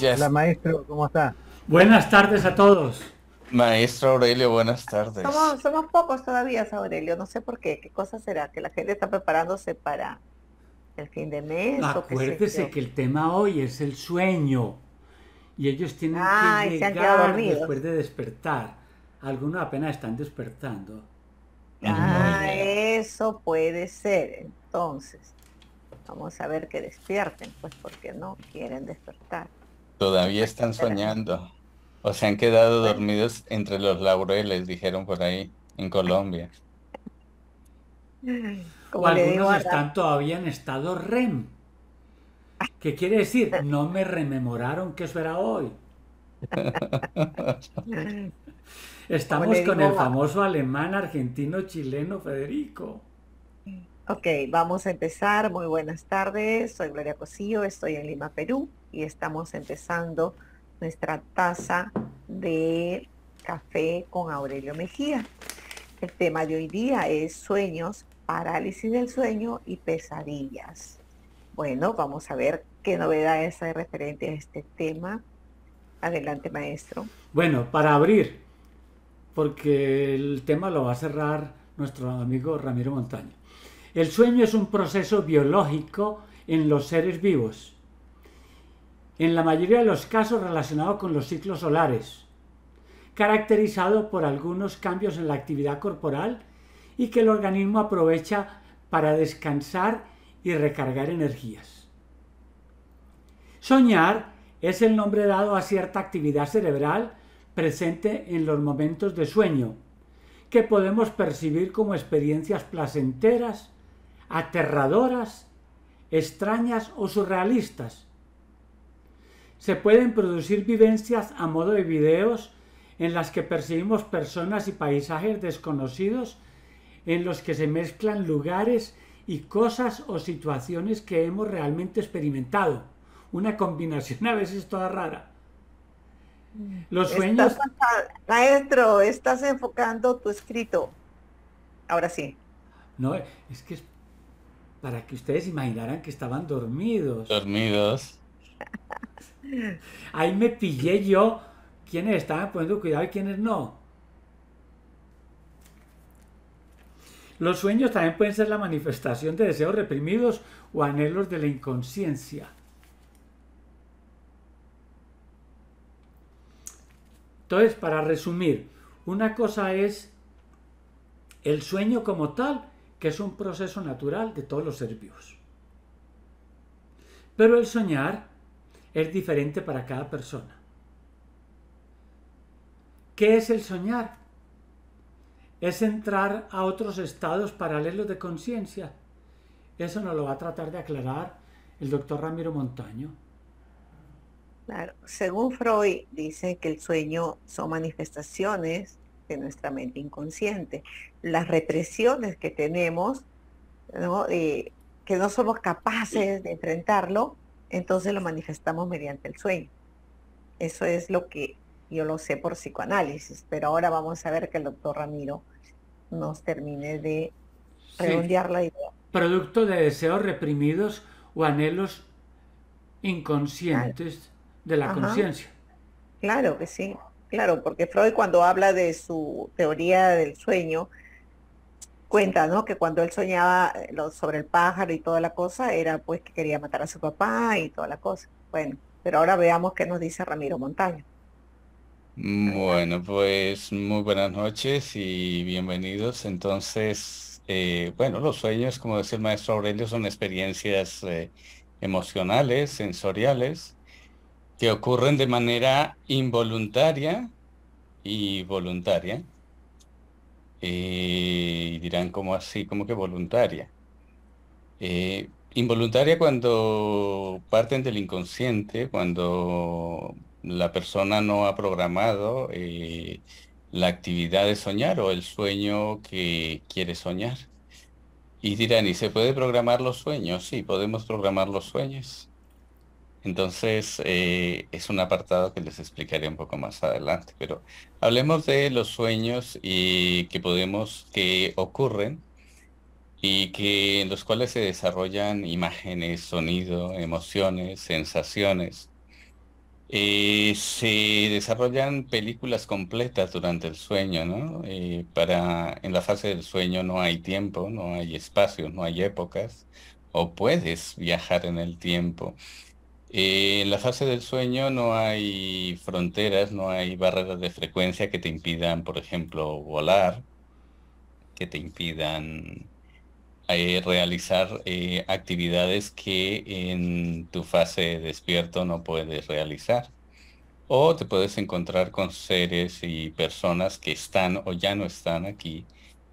La Hola maestro, ¿cómo está? Buenas tardes a todos. Maestro Aurelio, buenas tardes. Somos, pocos todavía, Aurelio. No sé por qué. ¿Qué cosa será? ¿Que la gente está preparándose para el fin de mes? Acuérdese que el tema hoy es el sueño. Y ellos tienen que llegar después de despertar. Algunos apenas están despertando. Ah, eso puede ser. Entonces, vamos a ver que despierten, pues porque no quieren despertar. Todavía están soñando. O se han quedado dormidos entre los laureles, dijeron por ahí, en Colombia. o algunos están todavía en estado REM. ¿Qué quiere decir? No me rememoraron que eso era hoy. Estamos con el famoso alemán, argentino, chileno Federico. Ok, vamos a empezar. Muy buenas tardes. Soy Gloria Cosillo, estoy en Lima, Perú y estamos empezando nuestra taza de café con Aurelio Mejía. El tema de hoy día es sueños, parálisis del sueño y pesadillas. Bueno, vamos a ver qué novedades hay referente a este tema. Adelante, maestro. Bueno, para abrir, porque el tema lo va a cerrar nuestro amigo Ramiro Montaño. El sueño es un proceso biológico en los seres vivos, en la mayoría de los casos relacionado con los ciclos solares, caracterizado por algunos cambios en la actividad corporal y que el organismo aprovecha para descansar y recargar energías. Soñar es el nombre dado a cierta actividad cerebral presente en los momentos de sueño, que podemos percibir como experiencias placenteras aterradoras, extrañas o surrealistas. Se pueden producir vivencias a modo de videos en las que percibimos personas y paisajes desconocidos en los que se mezclan lugares y cosas o situaciones que hemos realmente experimentado. Una combinación a veces toda rara. Los sueños... maestro, estás enfocando tu escrito. Ahora sí. No, es que para que ustedes imaginaran que estaban dormidos. Dormidos. Ahí me pillé yo quiénes estaban poniendo cuidado y quiénes no. Los sueños también pueden ser la manifestación de deseos reprimidos o anhelos de la inconsciencia. Entonces, para resumir, una cosa es el sueño como tal que es un proceso natural de todos los seres vivos. Pero el soñar es diferente para cada persona. ¿Qué es el soñar? Es entrar a otros estados paralelos de conciencia. Eso nos lo va a tratar de aclarar el doctor Ramiro Montaño. Claro, según Freud dice que el sueño son manifestaciones nuestra mente inconsciente, las represiones que tenemos, que no somos capaces de enfrentarlo, entonces lo manifestamos mediante el sueño. Eso es lo que yo lo sé por psicoanálisis, pero ahora vamos a ver que el doctor Ramiro nos termine de redondear la idea. Producto de deseos reprimidos o anhelos inconscientes de la conciencia. Claro que sí. Claro, porque Freud cuando habla de su teoría del sueño, cuenta, ¿no? Que cuando él soñaba eh, sobre el pájaro y toda la cosa, era pues que quería matar a su papá y toda la cosa. Bueno, pero ahora veamos qué nos dice Ramiro Montaña. Bueno, pues muy buenas noches y bienvenidos. Entonces, eh, bueno, los sueños, como decía el maestro Aurelio, son experiencias eh, emocionales, sensoriales, que ocurren de manera involuntaria y voluntaria. Eh, y dirán como así, como que voluntaria. Eh, involuntaria cuando parten del inconsciente, cuando la persona no ha programado eh, la actividad de soñar o el sueño que quiere soñar. Y dirán, ¿y se puede programar los sueños? Sí, podemos programar los sueños. Entonces, eh, es un apartado que les explicaré un poco más adelante, pero hablemos de los sueños y que podemos, que ocurren y que en los cuales se desarrollan imágenes, sonido, emociones, sensaciones. Eh, se desarrollan películas completas durante el sueño, ¿no? Eh, para, en la fase del sueño no hay tiempo, no hay espacio, no hay épocas, o puedes viajar en el tiempo. Eh, en la fase del sueño no hay fronteras, no hay barreras de frecuencia que te impidan, por ejemplo, volar, que te impidan eh, realizar eh, actividades que en tu fase despierto no puedes realizar. O te puedes encontrar con seres y personas que están o ya no están aquí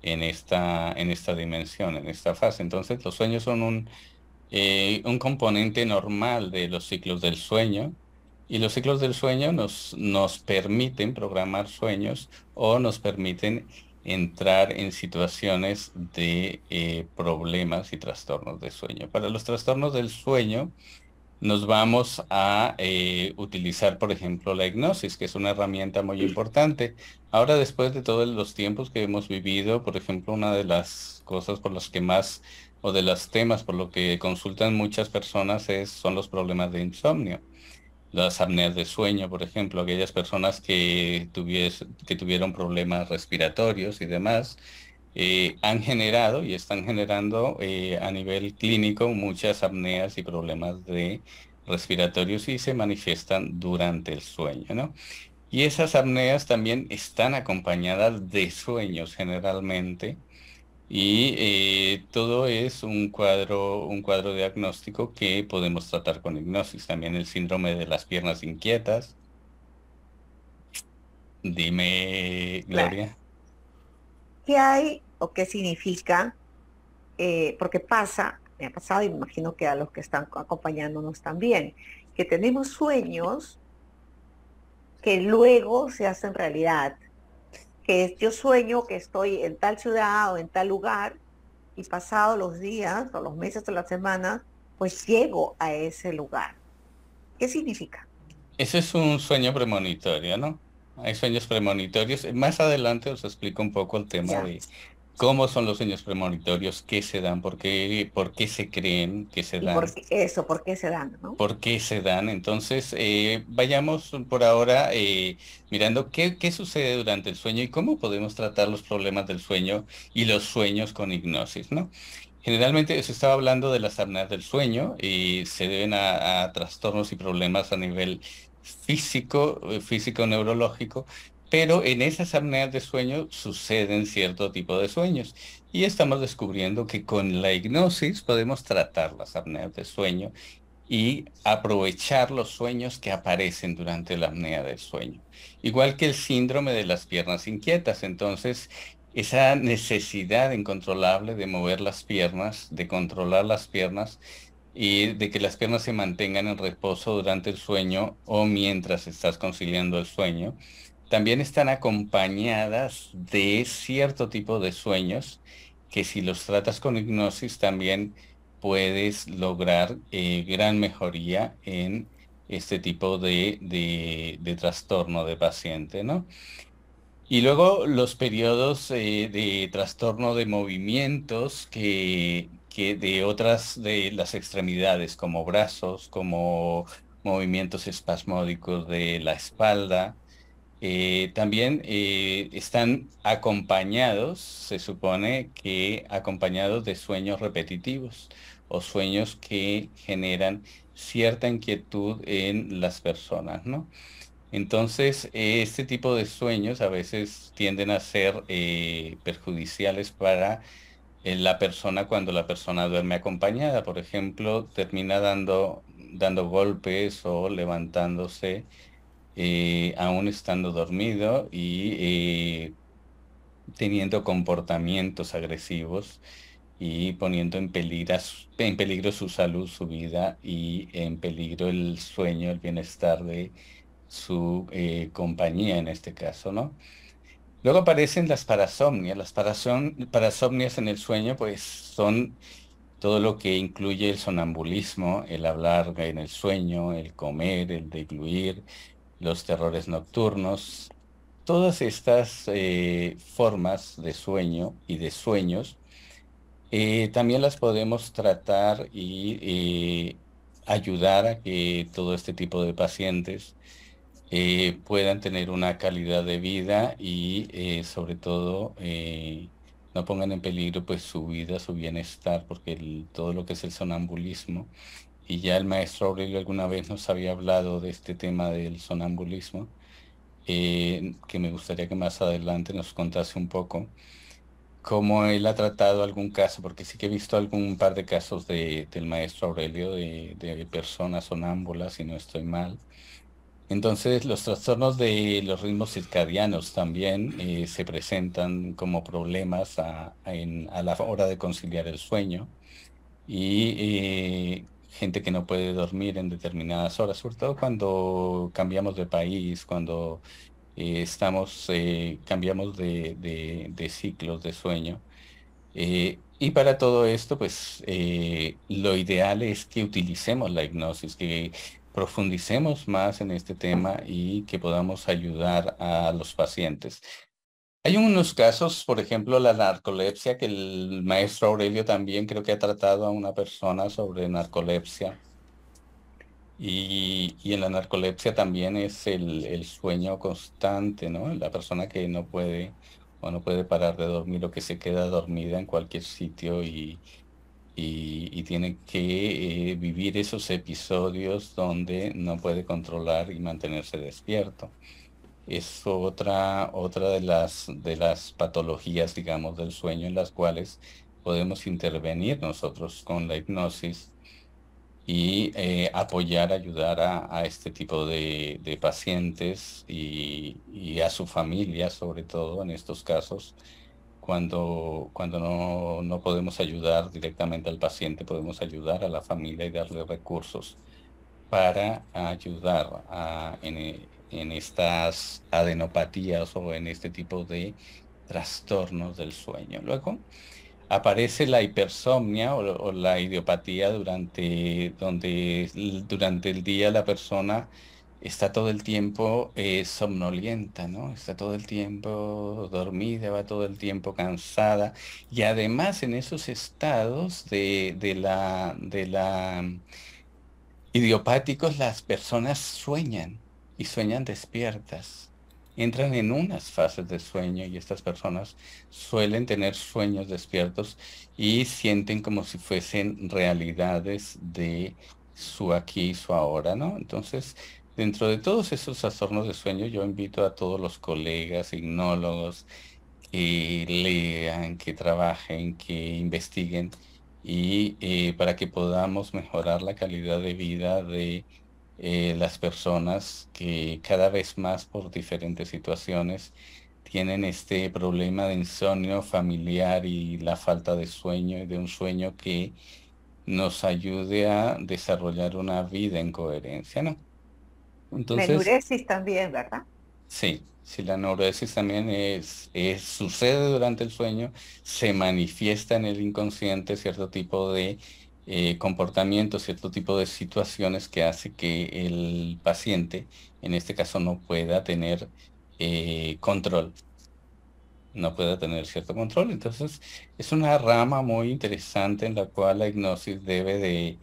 en esta, en esta dimensión, en esta fase. Entonces los sueños son un eh, un componente normal de los ciclos del sueño. Y los ciclos del sueño nos, nos permiten programar sueños o nos permiten entrar en situaciones de eh, problemas y trastornos de sueño. Para los trastornos del sueño nos vamos a eh, utilizar, por ejemplo, la hipnosis, que es una herramienta muy importante. Ahora, después de todos los tiempos que hemos vivido, por ejemplo, una de las cosas por las que más o de los temas por lo que consultan muchas personas es, son los problemas de insomnio. Las apneas de sueño, por ejemplo, aquellas personas que, que tuvieron problemas respiratorios y demás, eh, han generado y están generando eh, a nivel clínico muchas apneas y problemas de respiratorios y se manifiestan durante el sueño, ¿no? Y esas apneas también están acompañadas de sueños generalmente y eh, todo es un cuadro, un cuadro diagnóstico que podemos tratar con hipnosis. También el síndrome de las piernas inquietas. Dime, Gloria. ¿Qué hay o qué significa? Eh, porque pasa, me ha pasado y me imagino que a los que están acompañándonos también, que tenemos sueños que luego se hacen realidad que yo sueño que estoy en tal ciudad o en tal lugar y pasado los días o los meses o las semanas, pues llego a ese lugar. ¿Qué significa? Ese es un sueño premonitorio, ¿no? Hay sueños premonitorios. Más adelante os explico un poco el tema ¿Cómo son los sueños premonitorios? ¿Qué se dan? ¿Por qué, por qué se creen que se dan? eso, ¿por qué se dan? ¿no? ¿Por qué se dan? Entonces, eh, vayamos por ahora eh, mirando qué, sucede durante el sueño y cómo podemos tratar los problemas del sueño y los sueños con hipnosis, ¿no? Generalmente se estaba hablando de las apneas del sueño y se deben a trastornos y problemas a nivel físico, eh, físico neurológico, pero en esas apneas de sueño suceden cierto tipo de sueños y estamos descubriendo que con la hipnosis podemos tratar las apneas de sueño y aprovechar los sueños que aparecen durante la apnea del sueño. Igual que el síndrome de las piernas inquietas, entonces esa necesidad incontrolable de mover las piernas, de controlar las piernas y de que las piernas se mantengan en reposo durante el sueño o mientras estás conciliando el sueño, también están acompañadas de cierto tipo de sueños que si los tratas con hipnosis también puedes lograr eh, gran mejoría en este tipo de, trastorno de paciente, Y luego los periodos eh, de trastorno de movimientos que de otras de las extremidades, como brazos, como movimientos espasmódicos de la espalda, eh, también eh, están acompañados, se supone que acompañados de sueños repetitivos o sueños que generan cierta inquietud en las personas, Entonces, eh, este tipo de sueños a veces tienden a ser perjudiciales para la persona cuando la persona duerme acompañada. Por ejemplo, termina dando golpes o levantándose eh, aún estando dormido y eh, teniendo comportamientos agresivos y poniendo en peligro, en peligro su salud, su vida y en peligro el sueño, el bienestar de su eh, compañía en este caso, ¿no? Luego aparecen las parasomnias. Las parasomnias en el sueño pues son todo lo que incluye el sonambulismo, el hablar en el sueño, el comer, el degluir, los terrores nocturnos, todas estas eh, formas de sueño y de sueños, eh, también las podemos tratar y eh, ayudar a que todo este tipo de pacientes puedan tener una calidad de vida y sobre todo no pongan en peligro pues su vida, su bienestar, porque todo lo que es el sonambulismo y ya el maestro Aurelio alguna vez nos había hablado de este tema del sonambulismo, eh, que me gustaría que más adelante nos contase un poco cómo él ha tratado algún caso, porque sí que he visto algún par de casos del maestro Aurelio de, personas sonámbulas, si no estoy mal. Entonces, los trastornos de los ritmos circadianos también eh, se presentan como problemas a, la hora de conciliar el sueño y eh, gente que no puede dormir en determinadas horas, sobre todo cuando cambiamos de país, cuando eh, estamos, eh, cambiamos de, ciclos de sueño. Eh, y para todo esto, pues lo ideal es que utilicemos la hipnosis, que profundicemos más en este tema y que podamos ayudar a los pacientes. Hay unos casos, por ejemplo, la narcolepsia, que el maestro Aurelio también creo que ha tratado a una persona sobre narcolepsia. Y, en la narcolepsia también es el, sueño constante, ¿no? La persona que no puede o no puede parar de dormir o que se queda dormida en cualquier sitio y, tiene que eh, vivir esos episodios donde no puede controlar y mantenerse despierto es otra, otra de, las, de las patologías, digamos, del sueño en las cuales podemos intervenir nosotros con la hipnosis y eh, apoyar, ayudar a, este tipo de, pacientes y, a su familia, sobre todo en estos casos, cuando, cuando no, no, podemos ayudar directamente al paciente, podemos ayudar a la familia y darle recursos para ayudar a, en, en estas adenopatías o en este tipo de trastornos del sueño. Luego aparece la hipersomnia o, la idiopatía durante, donde durante el día la persona está todo el tiempo eh, somnolienta, ¿no? Está todo el tiempo dormida, va todo el tiempo cansada. Y además en esos estados de, de la, de la mm, idiopáticos las personas sueñan y sueñan despiertas. Entran en unas fases de sueño y estas personas suelen tener sueños despiertos y sienten como si fuesen realidades de su aquí y su ahora, ¿no? Entonces, dentro de todos esos asornos de sueño, yo invito a todos los colegas, ignólogos, que lean, que trabajen, que investiguen y eh, para que podamos mejorar la calidad de vida de eh, las personas que cada vez más por diferentes situaciones tienen este problema de insomnio familiar y la falta de sueño y de un sueño que nos ayude a desarrollar una vida en coherencia, ¿no? Entonces, la neuresis también, ¿verdad? Sí, sí, la neurosis también es, sucede durante el sueño, se manifiesta en el inconsciente cierto tipo de eh, comportamientos, cierto tipo de situaciones que hace que el paciente, en este caso, no pueda tener eh, control. No pueda tener cierto control. Entonces, es una rama muy interesante en la cual la hipnosis debe de,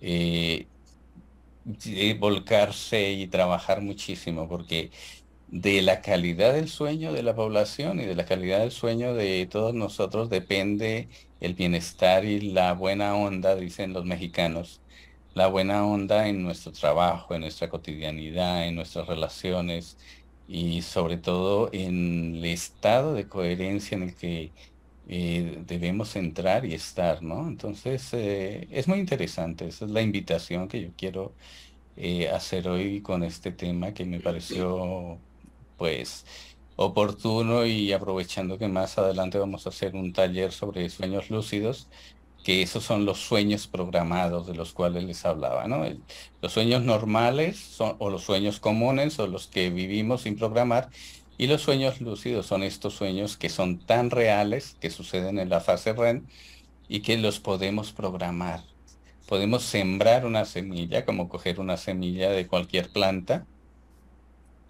eh, de volcarse y trabajar muchísimo, porque de la calidad del sueño de la población y de la calidad del sueño de todos nosotros depende el bienestar y la buena onda, dicen los mexicanos, la buena onda en nuestro trabajo, en nuestra cotidianidad, en nuestras relaciones y sobre todo en el estado de coherencia en el que eh, debemos entrar y estar, ¿no? Entonces eh, es muy interesante, esa es la invitación que yo quiero eh, hacer hoy con este tema que me pareció es pues, oportuno y aprovechando que más adelante vamos a hacer un taller sobre sueños lúcidos, que esos son los sueños programados de los cuales les hablaba, ¿no? los sueños normales son, o los sueños comunes o los que vivimos sin programar y los sueños lúcidos son estos sueños que son tan reales que suceden en la fase REM y que los podemos programar. Podemos sembrar una semilla, como coger una semilla de cualquier planta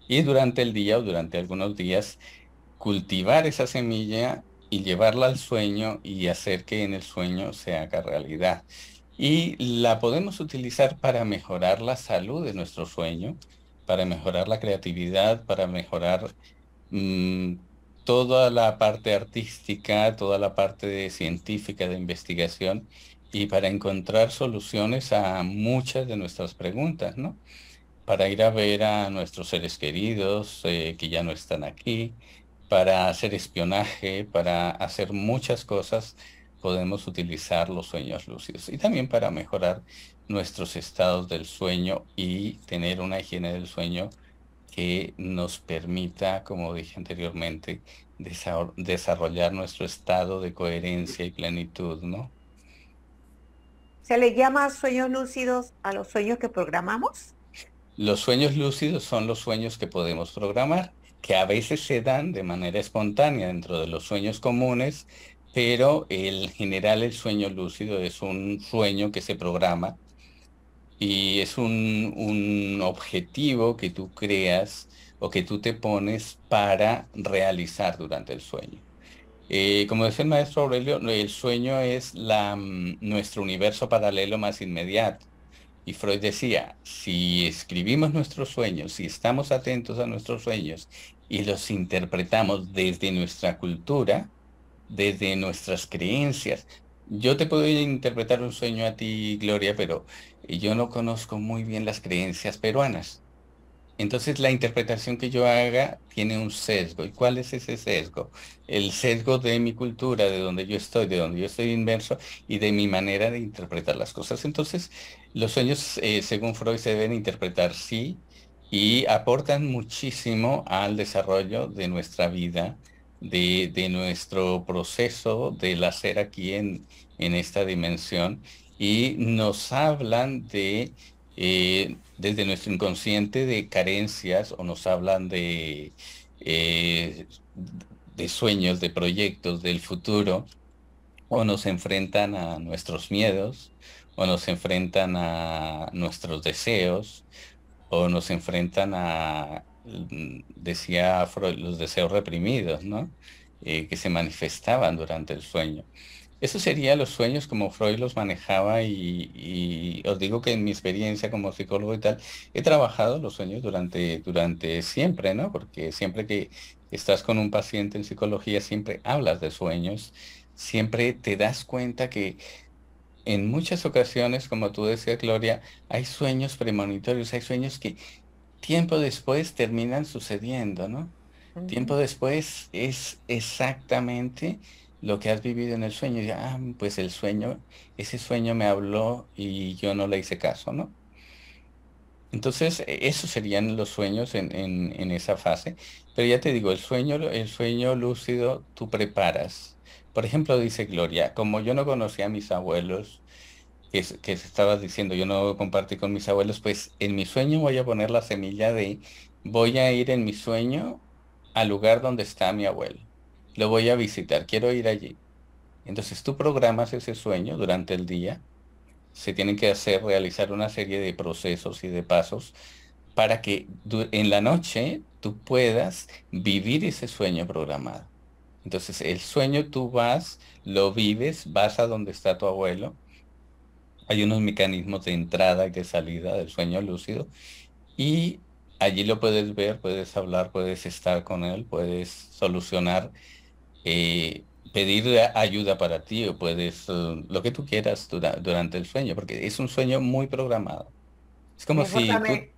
y durante el día o durante algunos días cultivar esa semilla y llevarla al sueño y hacer que en el sueño se haga realidad. Y la podemos utilizar para mejorar la salud de nuestro sueño, para mejorar la creatividad, para mejorar mm, toda la parte artística, toda la parte científica de investigación y para encontrar soluciones a muchas de nuestras preguntas, ¿no? para ir a ver a nuestros seres queridos eh, que ya no están aquí, para hacer espionaje, para hacer muchas cosas, podemos utilizar los sueños lúcidos y también para mejorar nuestros estados del sueño y tener una higiene del sueño que nos permita, como dije anteriormente, desarrollar nuestro estado de coherencia y plenitud, ¿no? ¿Se le llama sueños lúcidos a los sueños que programamos? Los sueños lúcidos son los sueños que podemos programar, que a veces se dan de manera espontánea dentro de los sueños comunes, pero en general el sueño lúcido es un sueño que se programa y es un, objetivo que tú creas o que tú te pones para realizar durante el sueño. Eh, como decía el maestro Aurelio, el sueño es mm, nuestro universo paralelo más inmediato y Freud decía, si escribimos nuestros sueños, si estamos atentos a nuestros sueños y los interpretamos desde nuestra cultura, desde nuestras creencias, yo te puedo interpretar un sueño a ti, Gloria, pero eh, yo no conozco muy bien las creencias peruanas. Entonces la interpretación que yo haga tiene un sesgo. ¿Y cuál es ese sesgo? El sesgo de mi cultura, de donde yo estoy, de donde yo estoy inmerso y de mi manera de interpretar las cosas. Entonces los sueños, eh, según Freud, se deben interpretar, sí, y aportan muchísimo al desarrollo de nuestra vida, de, nuestro proceso la hacer aquí en, esta dimensión, y nos hablan de, eh, desde nuestro inconsciente, de carencias, o nos hablan de, eh, de sueños, de proyectos, del futuro, o nos enfrentan a nuestros miedos, o nos enfrentan a nuestros deseos, o nos enfrentan a, mm, decía Freud, los deseos reprimidos, ¿no? Eh, que se manifestaban durante el sueño. Eso sería los sueños como Freud los manejaba y, os digo que en mi experiencia como psicólogo y tal, he trabajado los sueños durante, durante siempre, ¿no? Porque siempre que estás con un paciente en psicología, siempre hablas de sueños, siempre te das cuenta que en muchas ocasiones, como tú decías, Gloria, hay sueños premonitorios, hay sueños que tiempo después terminan sucediendo, ¿no? Tiempo después es exactamente lo que has vivido en el sueño. Y, ah, pues el sueño, ese sueño me habló y yo no le hice caso, ¿no? Entonces, e, esos serían los sueños en, en esa fase. Pero ya te digo, el sueño, el sueño lúcido, tú preparas por ejemplo, dice Gloria, como yo no conocía a mis abuelos, que, se estaba diciendo, yo no compartí con mis abuelos, pues en mi sueño voy a poner la semilla de, voy a ir en mi sueño al lugar donde está mi abuelo. Lo voy a visitar, quiero ir allí. Entonces tú programas ese sueño durante el día. Se tienen que hacer, realizar una serie de procesos y de pasos para que en la noche tú puedas vivir ese sueño programado. Entonces el sueño tú vas, lo vives, vas a donde está tu abuelo. Hay unos mecanismos de entrada y de salida del sueño lúcido y allí lo puedes ver, puedes hablar, puedes estar con él, puedes solucionar, eh, pedir ayuda para ti o puedes eh, lo que tú quieras durante el sueño, porque es un sueño muy programado. Es como si... Tú,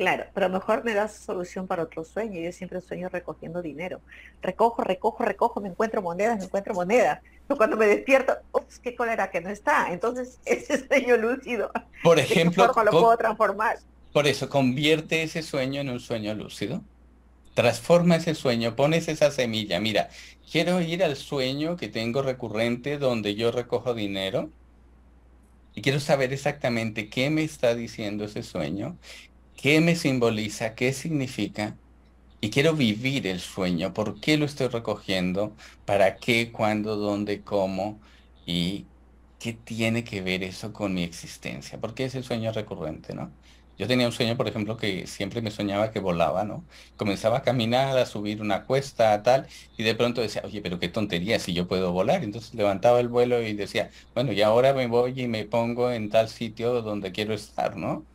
Claro, pero mejor me das solución para otro sueño. Yo siempre sueño recogiendo dinero. Recojo, recojo, recojo, me encuentro monedas, me encuentro monedas. Pero cuando me despierto, ups, qué cólera que no está. Entonces, ese sueño lúcido, por ejemplo, lo puedo transformar? Por eso, convierte ese sueño en un sueño lúcido. Transforma ese sueño, pones esa semilla. Mira, quiero ir al sueño que tengo recurrente donde yo recojo dinero. Y quiero saber exactamente qué me está diciendo ese sueño qué me simboliza, qué significa, y quiero vivir el sueño, por qué lo estoy recogiendo, para qué, cuándo, dónde, cómo, y qué tiene que ver eso con mi existencia, porque es el sueño recurrente, ¿no? Yo tenía un sueño, por ejemplo, que siempre me soñaba que volaba, ¿no? Comenzaba a caminar, a subir una cuesta, tal, y de pronto decía, oye, pero qué tontería si yo puedo volar. Entonces levantaba el vuelo y decía, bueno, y ahora me voy y me pongo en tal sitio donde quiero estar, ¿no?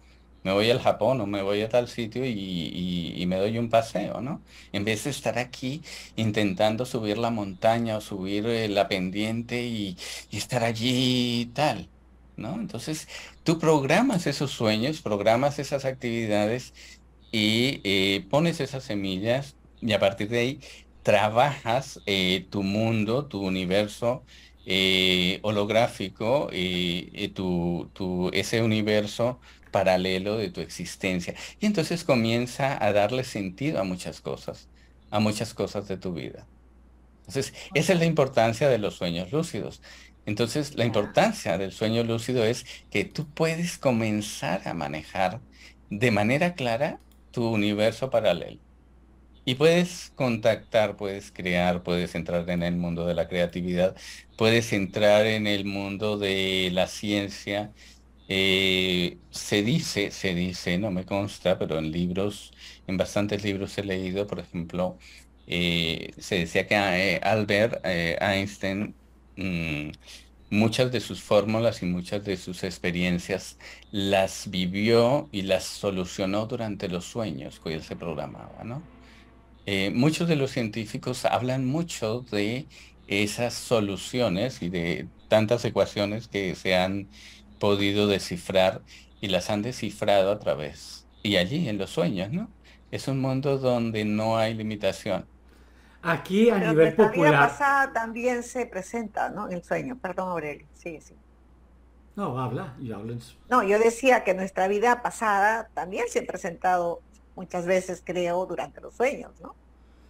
me voy al Japón o me voy a tal sitio y, me doy un paseo, ¿no? En vez de estar aquí intentando subir la montaña o subir eh, la pendiente y, estar allí y tal, ¿no? Entonces, tú programas esos sueños, programas esas actividades y eh, pones esas semillas y a partir de ahí trabajas eh, tu mundo, tu universo. holográfico, y tu, ese universo paralelo de tu existencia. Y entonces comienza a darle sentido a muchas cosas, a muchas cosas de tu vida. Entonces, esa es la importancia de los sueños lúcidos. Entonces, la importancia del sueño lúcido es que tú puedes comenzar a manejar de manera clara tu universo paralelo. Y puedes contactar, puedes crear, puedes entrar en el mundo de la creatividad, puedes entrar en el mundo de la ciencia, eh, se dice, se dice, no me consta, pero en libros, en bastantes libros he leído, por ejemplo, eh, se decía que al eh, Albert Einstein, mm, muchas de sus fórmulas y muchas de sus experiencias las vivió y las solucionó durante los sueños que él se programaba, muchos de los científicos hablan mucho de esas soluciones y de tantas ecuaciones que se han podido descifrar y las han descifrado a través. Y allí, en los sueños, ¿no? Es un mundo donde no hay limitación. Aquí a nivel popular. también se presenta, ¿no? En el sueño. Perdón, Aurelio. Sí, sí. No, habla y No, yo decía que nuestra vida pasada también se ha presentado muchas veces, creo, durante los sueños, ¿no?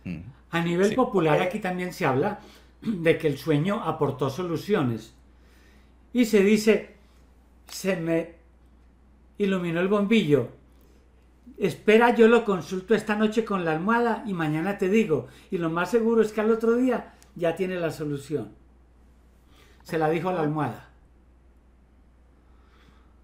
Mm, a nivel popular aquí también se habla de que el sueño aportó soluciones. Y se dice, se me iluminó el bombillo. Espera, yo lo consulto esta noche con la almohada y mañana te digo. Y lo más seguro es que al otro día ya tiene la solución. Se la dijo a la almohada.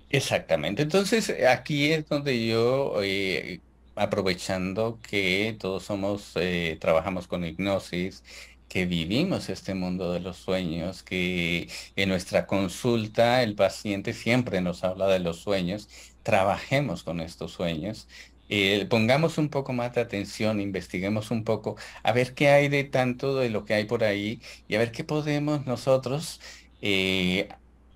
Exactamente. Entonces, aquí es donde yo, eh, aprovechando que todos somos, eh, trabajamos con hipnosis, que vivimos este mundo de los sueños, que en nuestra consulta el paciente siempre nos habla de los sueños, trabajemos con estos sueños, eh, pongamos un poco más de atención, investiguemos un poco, a ver qué hay de tanto de lo que hay por ahí y a ver qué podemos nosotros eh,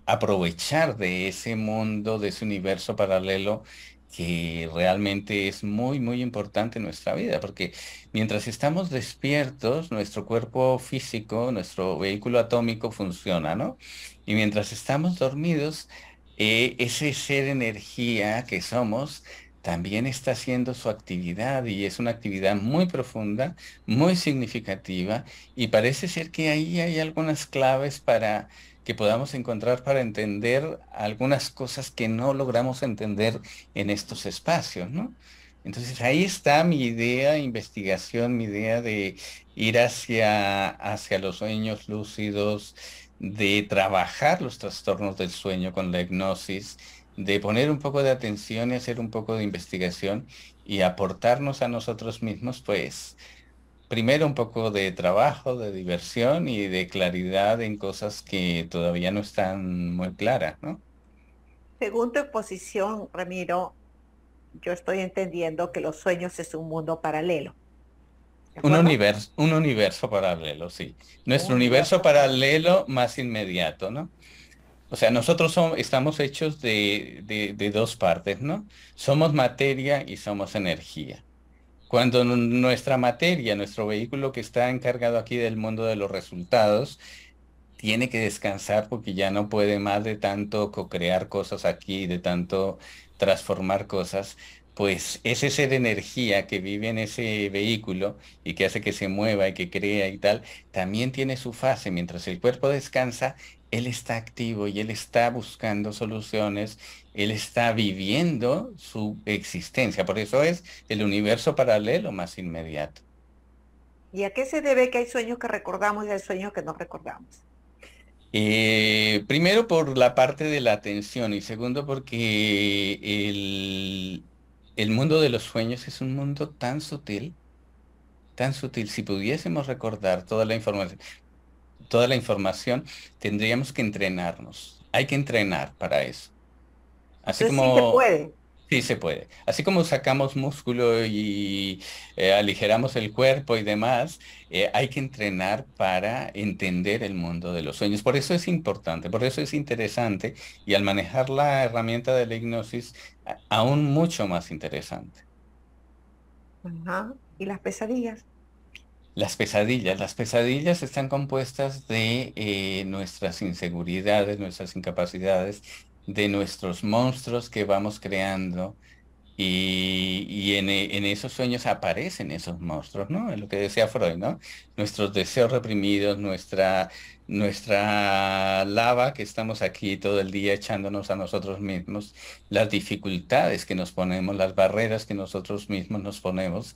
aprovechar de ese mundo, de ese universo paralelo que realmente es muy, muy importante en nuestra vida, porque mientras estamos despiertos, nuestro cuerpo físico, nuestro vehículo atómico funciona, ¿no? Y mientras estamos dormidos, eh, ese ser energía que somos también está haciendo su actividad y es una actividad muy profunda, muy significativa y parece ser que ahí hay algunas claves para que podamos encontrar para entender algunas cosas que no logramos entender en estos espacios, ¿no? Entonces ahí está mi idea, investigación, mi idea de ir hacia, hacia los sueños lúcidos, de trabajar los trastornos del sueño con la hipnosis, de poner un poco de atención y hacer un poco de investigación y aportarnos a nosotros mismos, pues, primero un poco de trabajo, de diversión y de claridad en cosas que todavía no están muy claras, ¿no? Según tu exposición, Ramiro, yo estoy entendiendo que los sueños es un mundo paralelo. Un universo, un universo paralelo, sí. Nuestro universo, paralelo más inmediato, ¿no? O sea, nosotros somos, estamos hechos de dos partes, ¿no? Somos materia y somos energía. Cuando nuestra materia, nuestro vehículo que está encargado aquí del mundo de los resultados, tiene que descansar porque ya no puede más de tanto co-crear cosas aquí, de tanto transformar cosas, pues ese ser energía que vive en ese vehículo y que hace que se mueva y que crea y tal, también tiene su fase. Mientras el cuerpo descansa, él está activo y Él está buscando soluciones, Él está viviendo su existencia. Por eso es el universo paralelo más inmediato. ¿Y a qué se debe que hay sueños que recordamos y hay sueños que no recordamos? Eh, primero por la parte de la atención y segundo porque el, el mundo de los sueños es un mundo tan sutil, tan sutil. Si pudiésemos recordar toda la información, toda la información, tendríamos que entrenarnos. Hay que entrenar para eso. Así como... se puede. Sí se puede. Así como sacamos músculo y eh, aligeramos el cuerpo y demás, eh, hay que entrenar para entender el mundo de los sueños. Por eso es importante, por eso es interesante y al manejar la herramienta de la hipnosis, aún mucho más interesante. ¿Y las pesadillas? Las pesadillas. Las pesadillas están compuestas de eh, nuestras inseguridades, nuestras incapacidades, de nuestros monstruos que vamos creando. Y, eh, en, esos sueños aparecen esos monstruos, ¿no? Es lo que decía Freud, ¿no? Nuestros deseos reprimidos, nuestra, nuestra lava que estamos aquí todo el día echándonos a nosotros mismos, las dificultades que nos ponemos, las barreras que nosotros mismos nos ponemos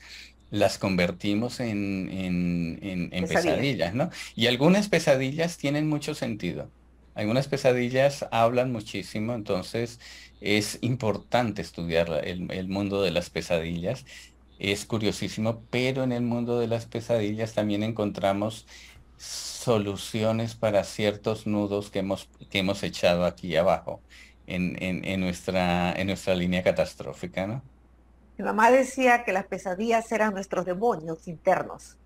las convertimos en, pesadillas. ¿no? Y algunas pesadillas tienen mucho sentido. Algunas pesadillas hablan muchísimo, entonces es importante estudiar el, mundo de las pesadillas. Es curiosísimo, pero en el mundo de las pesadillas también encontramos soluciones para ciertos nudos que hemos, que hemos echado aquí abajo en, en, en nuestra, en nuestra línea catastrófica, ¿no? Mi mamá decía que las pesadillas eran nuestros demonios internos.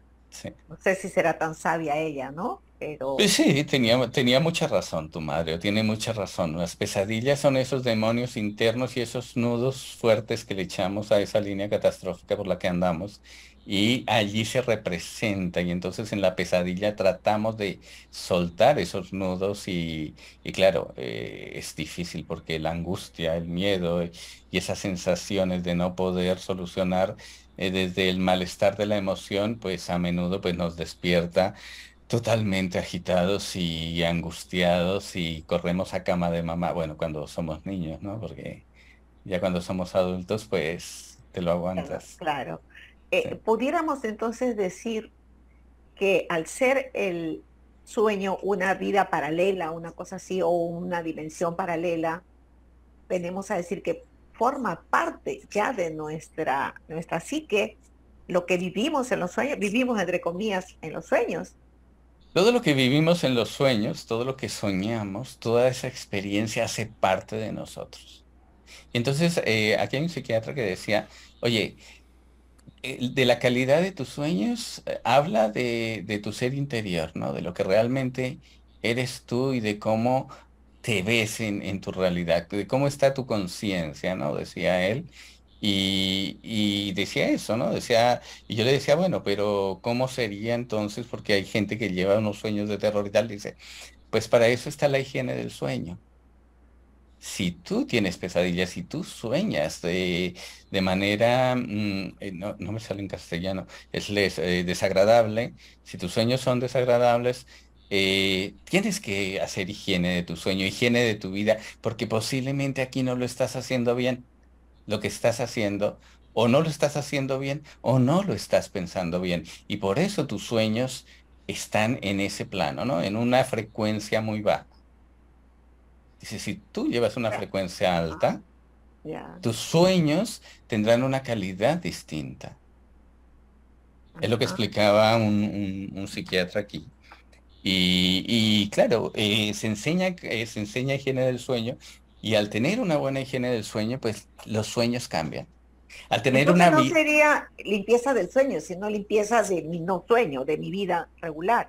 No sé si será tan sabia ella, ¿no? Pero... Pues sí, tenía, tenía mucha razón tu madre, tiene mucha razón. Las pesadillas son esos demonios internos y esos nudos fuertes que le echamos a esa línea catastrófica por la que andamos y allí se representa y entonces en la pesadilla tratamos de soltar esos nudos y, claro, eh, es difícil porque la angustia, el miedo eh, y esas sensaciones de no poder solucionar eh, desde el malestar de la emoción, pues a menudo pues nos despierta totalmente agitados y angustiados y corremos a cama de mamá, bueno, cuando somos niños, ¿no? Porque ya cuando somos adultos pues te lo aguantas. Claro. Eh, pudiéramos entonces decir que al ser el sueño una vida paralela, una cosa así, o una dimensión paralela, venimos a decir que forma parte ya de nuestra, nuestra psique, lo que vivimos en los sueños, vivimos entre comillas en los sueños. Todo lo que vivimos en los sueños, todo lo que soñamos, toda esa experiencia hace parte de nosotros. Entonces, eh, aquí hay un psiquiatra que decía, oye, eh, de la calidad de tus sueños eh, habla de, tu ser interior, ¿no? De lo que realmente eres tú y de cómo te ves en, tu realidad, de cómo está tu conciencia, ¿no? Decía él. Y, y, decía eso, ¿no? Decía, y yo le decía, bueno, pero ¿cómo sería entonces? Porque hay gente que lleva unos sueños de terror y tal, dice, pues para eso está la higiene del sueño si tú tienes pesadillas, si tú sueñas de, manera, mm, eh, no, me sale en castellano, es eh, desagradable, si tus sueños son desagradables, eh, tienes que hacer higiene de tu sueño, higiene de tu vida, porque posiblemente aquí no lo estás haciendo bien. Lo que estás haciendo o no lo estás haciendo bien o no lo estás pensando bien. Y por eso tus sueños están en ese plano, ¿no? En una frecuencia muy baja. Dice, si tú llevas una frecuencia alta, ah, tus sueños tendrán una calidad distinta. Es lo que explicaba un, psiquiatra aquí. Y, claro, eh, se, enseña, eh, se enseña higiene del sueño y al tener una buena higiene del sueño, pues los sueños cambian. Al tener una no sería limpieza del sueño, sino limpieza de mi no sueño, de mi vida regular,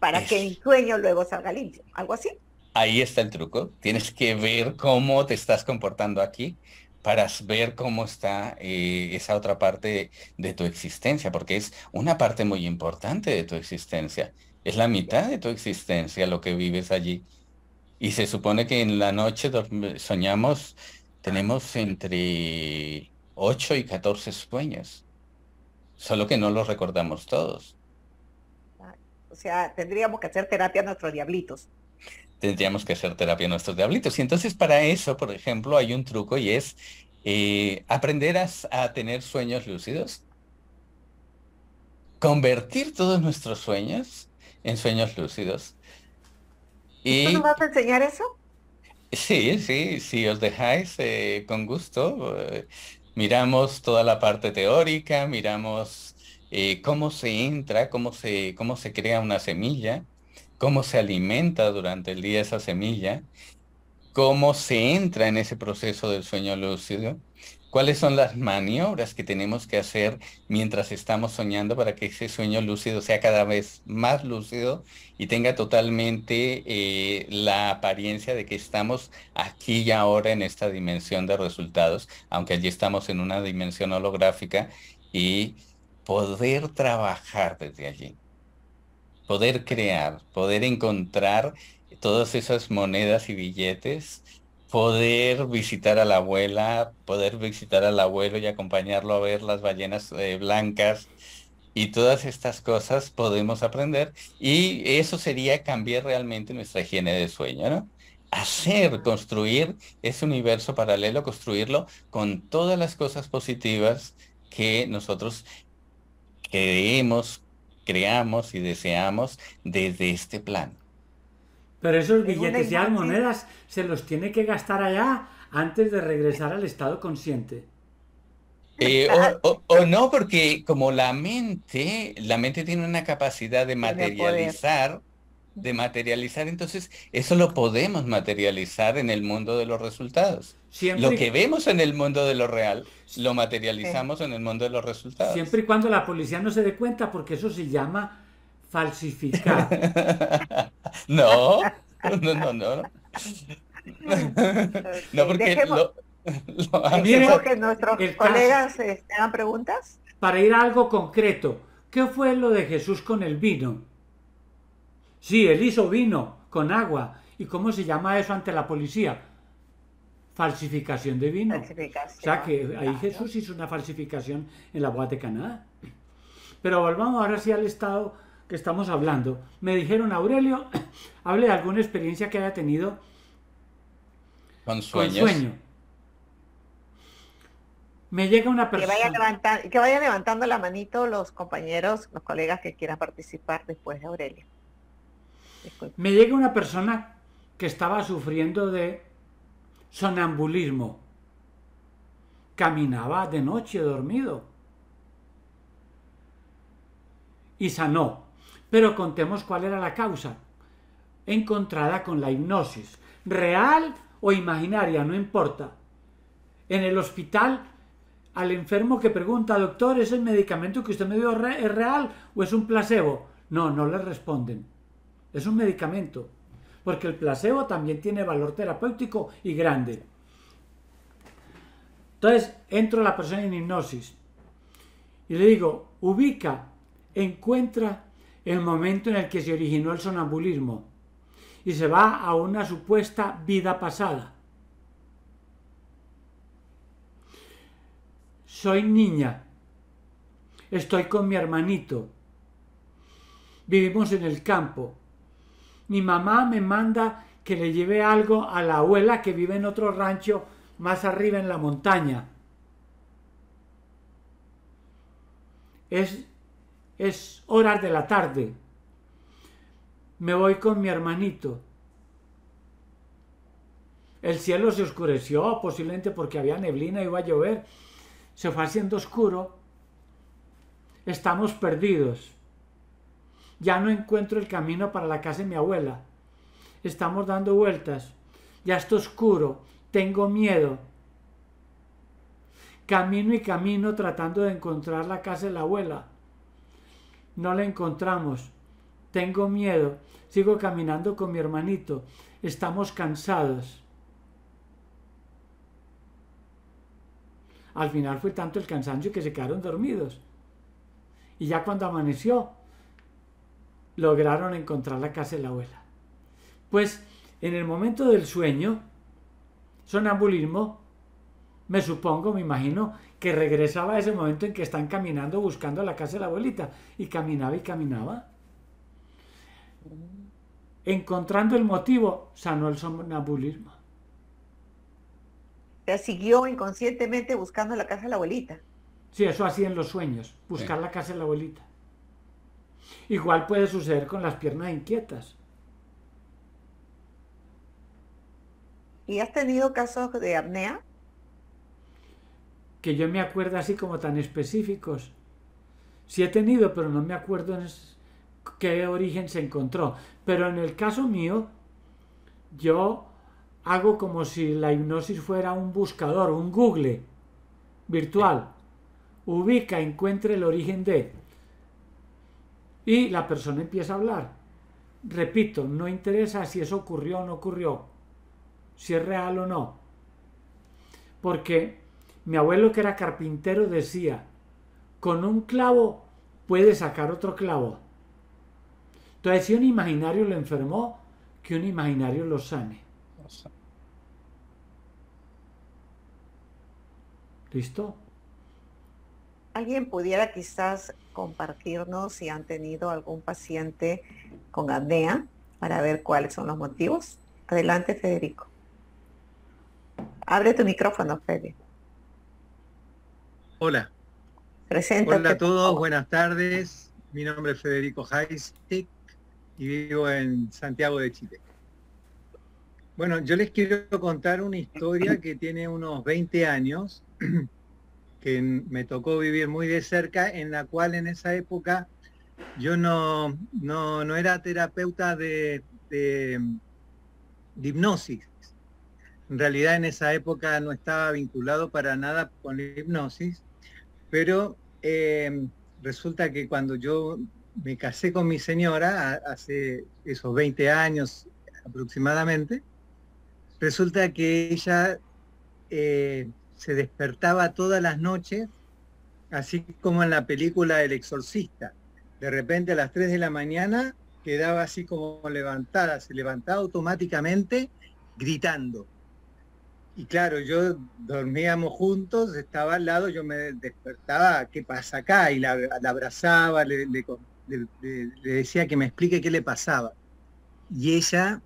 para que mi sueño luego salga limpio, algo así ahí está el truco. Tienes que ver cómo te estás comportando aquí para ver cómo está eh, esa otra parte de, de, tu existencia, porque es una parte muy importante de tu existencia. Es la mitad de tu existencia lo que vives allí. Y se supone que en la noche soñamos, tenemos entre 8 y 14 sueños, solo que no los recordamos todos. O sea, tendríamos que hacer terapia a nuestros diablitos tendríamos que hacer terapia a nuestros diablitos. Y entonces para eso, por ejemplo, hay un truco y es eh, aprender a, tener sueños lúcidos, convertir todos nuestros sueños en sueños lúcidos. Y... vas a enseñar eso? Sí, sí, si os dejáis eh, con gusto, eh, miramos toda la parte teórica, miramos cómo se entra, cómo se, cómo se crea una semilla, cómo se alimenta durante el día esa semilla, cómo se entra en ese proceso del sueño lúcido, cuáles son las maniobras que tenemos que hacer mientras estamos soñando para que ese sueño lúcido sea cada vez más lúcido y tenga totalmente eh, la apariencia de que estamos aquí y ahora en esta dimensión de resultados, aunque allí estamos en una dimensión holográfica y poder trabajar desde allí poder crear, poder encontrar todas esas monedas y billetes, poder visitar a la abuela, poder visitar al abuelo y acompañarlo a ver las ballenas eh, blancas. Y todas estas cosas podemos aprender y eso sería cambiar realmente nuestra higiene de sueño, ¿no? hacer, construir ese universo paralelo, construirlo con todas las cosas positivas que nosotros creemos creamos y deseamos desde este plano. Pero esos billetes las monedas se los tiene que gastar allá antes de regresar al estado consciente. Eh, ah. o, no, porque como la mente, la mente tiene una capacidad de materializar de materializar, entonces eso lo podemos materializar en el mundo de los resultados. lo que vemos en el mundo de lo real, lo materializamos en el mundo de los resultados. Siempre y cuando la policía no se dé cuenta, porque eso se llama falsificar. no, no, no, no. no, porque lo, que nuestros colegas tengan este, preguntas. Para ir a algo concreto, ¿qué fue lo de Jesús con el vino? Sí, él hizo vino con agua. ¿Y cómo se llama eso ante la policía? Falsificación de vino. Falsificación, o sea que ahí Jesús hizo una falsificación en la boda de Caná. Pero volvamos ahora sí al estado que estamos hablando. Me dijeron, Aurelio, hable de alguna experiencia que haya tenido con, con sueño. Me llega una persona. Que vaya, que vaya levantando la manito los compañeros, los colegas que quieran participar después de Aurelio. Me llega una persona que estaba sufriendo de sonambulismo. Caminaba de noche dormido. Y sanó. Pero contemos cuál era la causa. Encontrada con la hipnosis. Real o imaginaria, no importa. En el hospital al enfermo que pregunta, doctor, ¿es el medicamento que usted me dio es real o es un placebo? No, no le responden es un medicamento, porque el placebo también tiene valor terapéutico y grande. Entonces, entro a la persona en hipnosis y le digo, ubica, encuentra el momento en el que se originó el sonambulismo y se va a una supuesta vida pasada. Soy niña, estoy con mi hermanito, vivimos en el campo, mi mamá me manda que le lleve algo a la abuela que vive en otro rancho más arriba en la montaña. Es, es horas de la tarde. Me voy con mi hermanito. El cielo se oscureció, posiblemente porque había neblina, y iba a llover. Se fue haciendo oscuro. Estamos perdidos. Ya no encuentro el camino para la casa de mi abuela. Estamos dando vueltas. Ya está oscuro. Tengo miedo. Camino y camino tratando de encontrar la casa de la abuela. No la encontramos. Tengo miedo. Sigo caminando con mi hermanito. Estamos cansados. Al final fue tanto el cansancio que se quedaron dormidos. Y ya cuando amaneció, lograron encontrar la casa de la abuela. Pues en el momento del sueño, sonambulismo, me supongo, me imagino, que regresaba a ese momento en que están caminando buscando la casa de la abuelita. Y caminaba y caminaba. Encontrando el motivo, sanó el sonambulismo. Siguió inconscientemente buscando la casa de la abuelita. Sí, eso hacía en los sueños, buscar la casa de la abuelita. Igual puede suceder con las piernas inquietas. ¿Y has tenido casos de apnea? Que yo me acuerdo así como tan específicos. Sí he tenido, pero no me acuerdo en qué origen se encontró. Pero en el caso mío, yo hago como si la hipnosis fuera un buscador, un Google virtual. Ubica, encuentre el origen de. Y la persona empieza a hablar. Repito, no interesa si eso ocurrió o no ocurrió, si es real o no. Porque mi abuelo que era carpintero decía, con un clavo puede sacar otro clavo. Entonces, si un imaginario lo enfermó, que un imaginario lo sane. ¿Listo? Alguien pudiera quizás compartirnos si han tenido algún paciente con apnea para ver cuáles son los motivos. Adelante, Federico. Abre tu micrófono, Fede. Hola. presento Hola a todos, buenas tardes. Mi nombre es Federico Heistik y vivo en Santiago de Chile. Bueno, yo les quiero contar una historia que tiene unos 20 años que me tocó vivir muy de cerca, en la cual en esa época yo no, no, no era terapeuta de, mm, hipnosis. En realidad en esa época no estaba vinculado para nada con la hipnosis, pero em, resulta que cuando yo me casé con mi señora hace esos 20 años aproximadamente, resulta que ella eh, se despertaba todas las noches, así como en la película El Exorcista. De repente a las 3 de la mañana quedaba así como levantada, se levantaba automáticamente gritando. Y claro, yo dormíamos juntos, estaba al lado, yo me despertaba, ¿qué pasa acá? Y la, abrazaba, le decía que me explique qué le pasaba. Y ella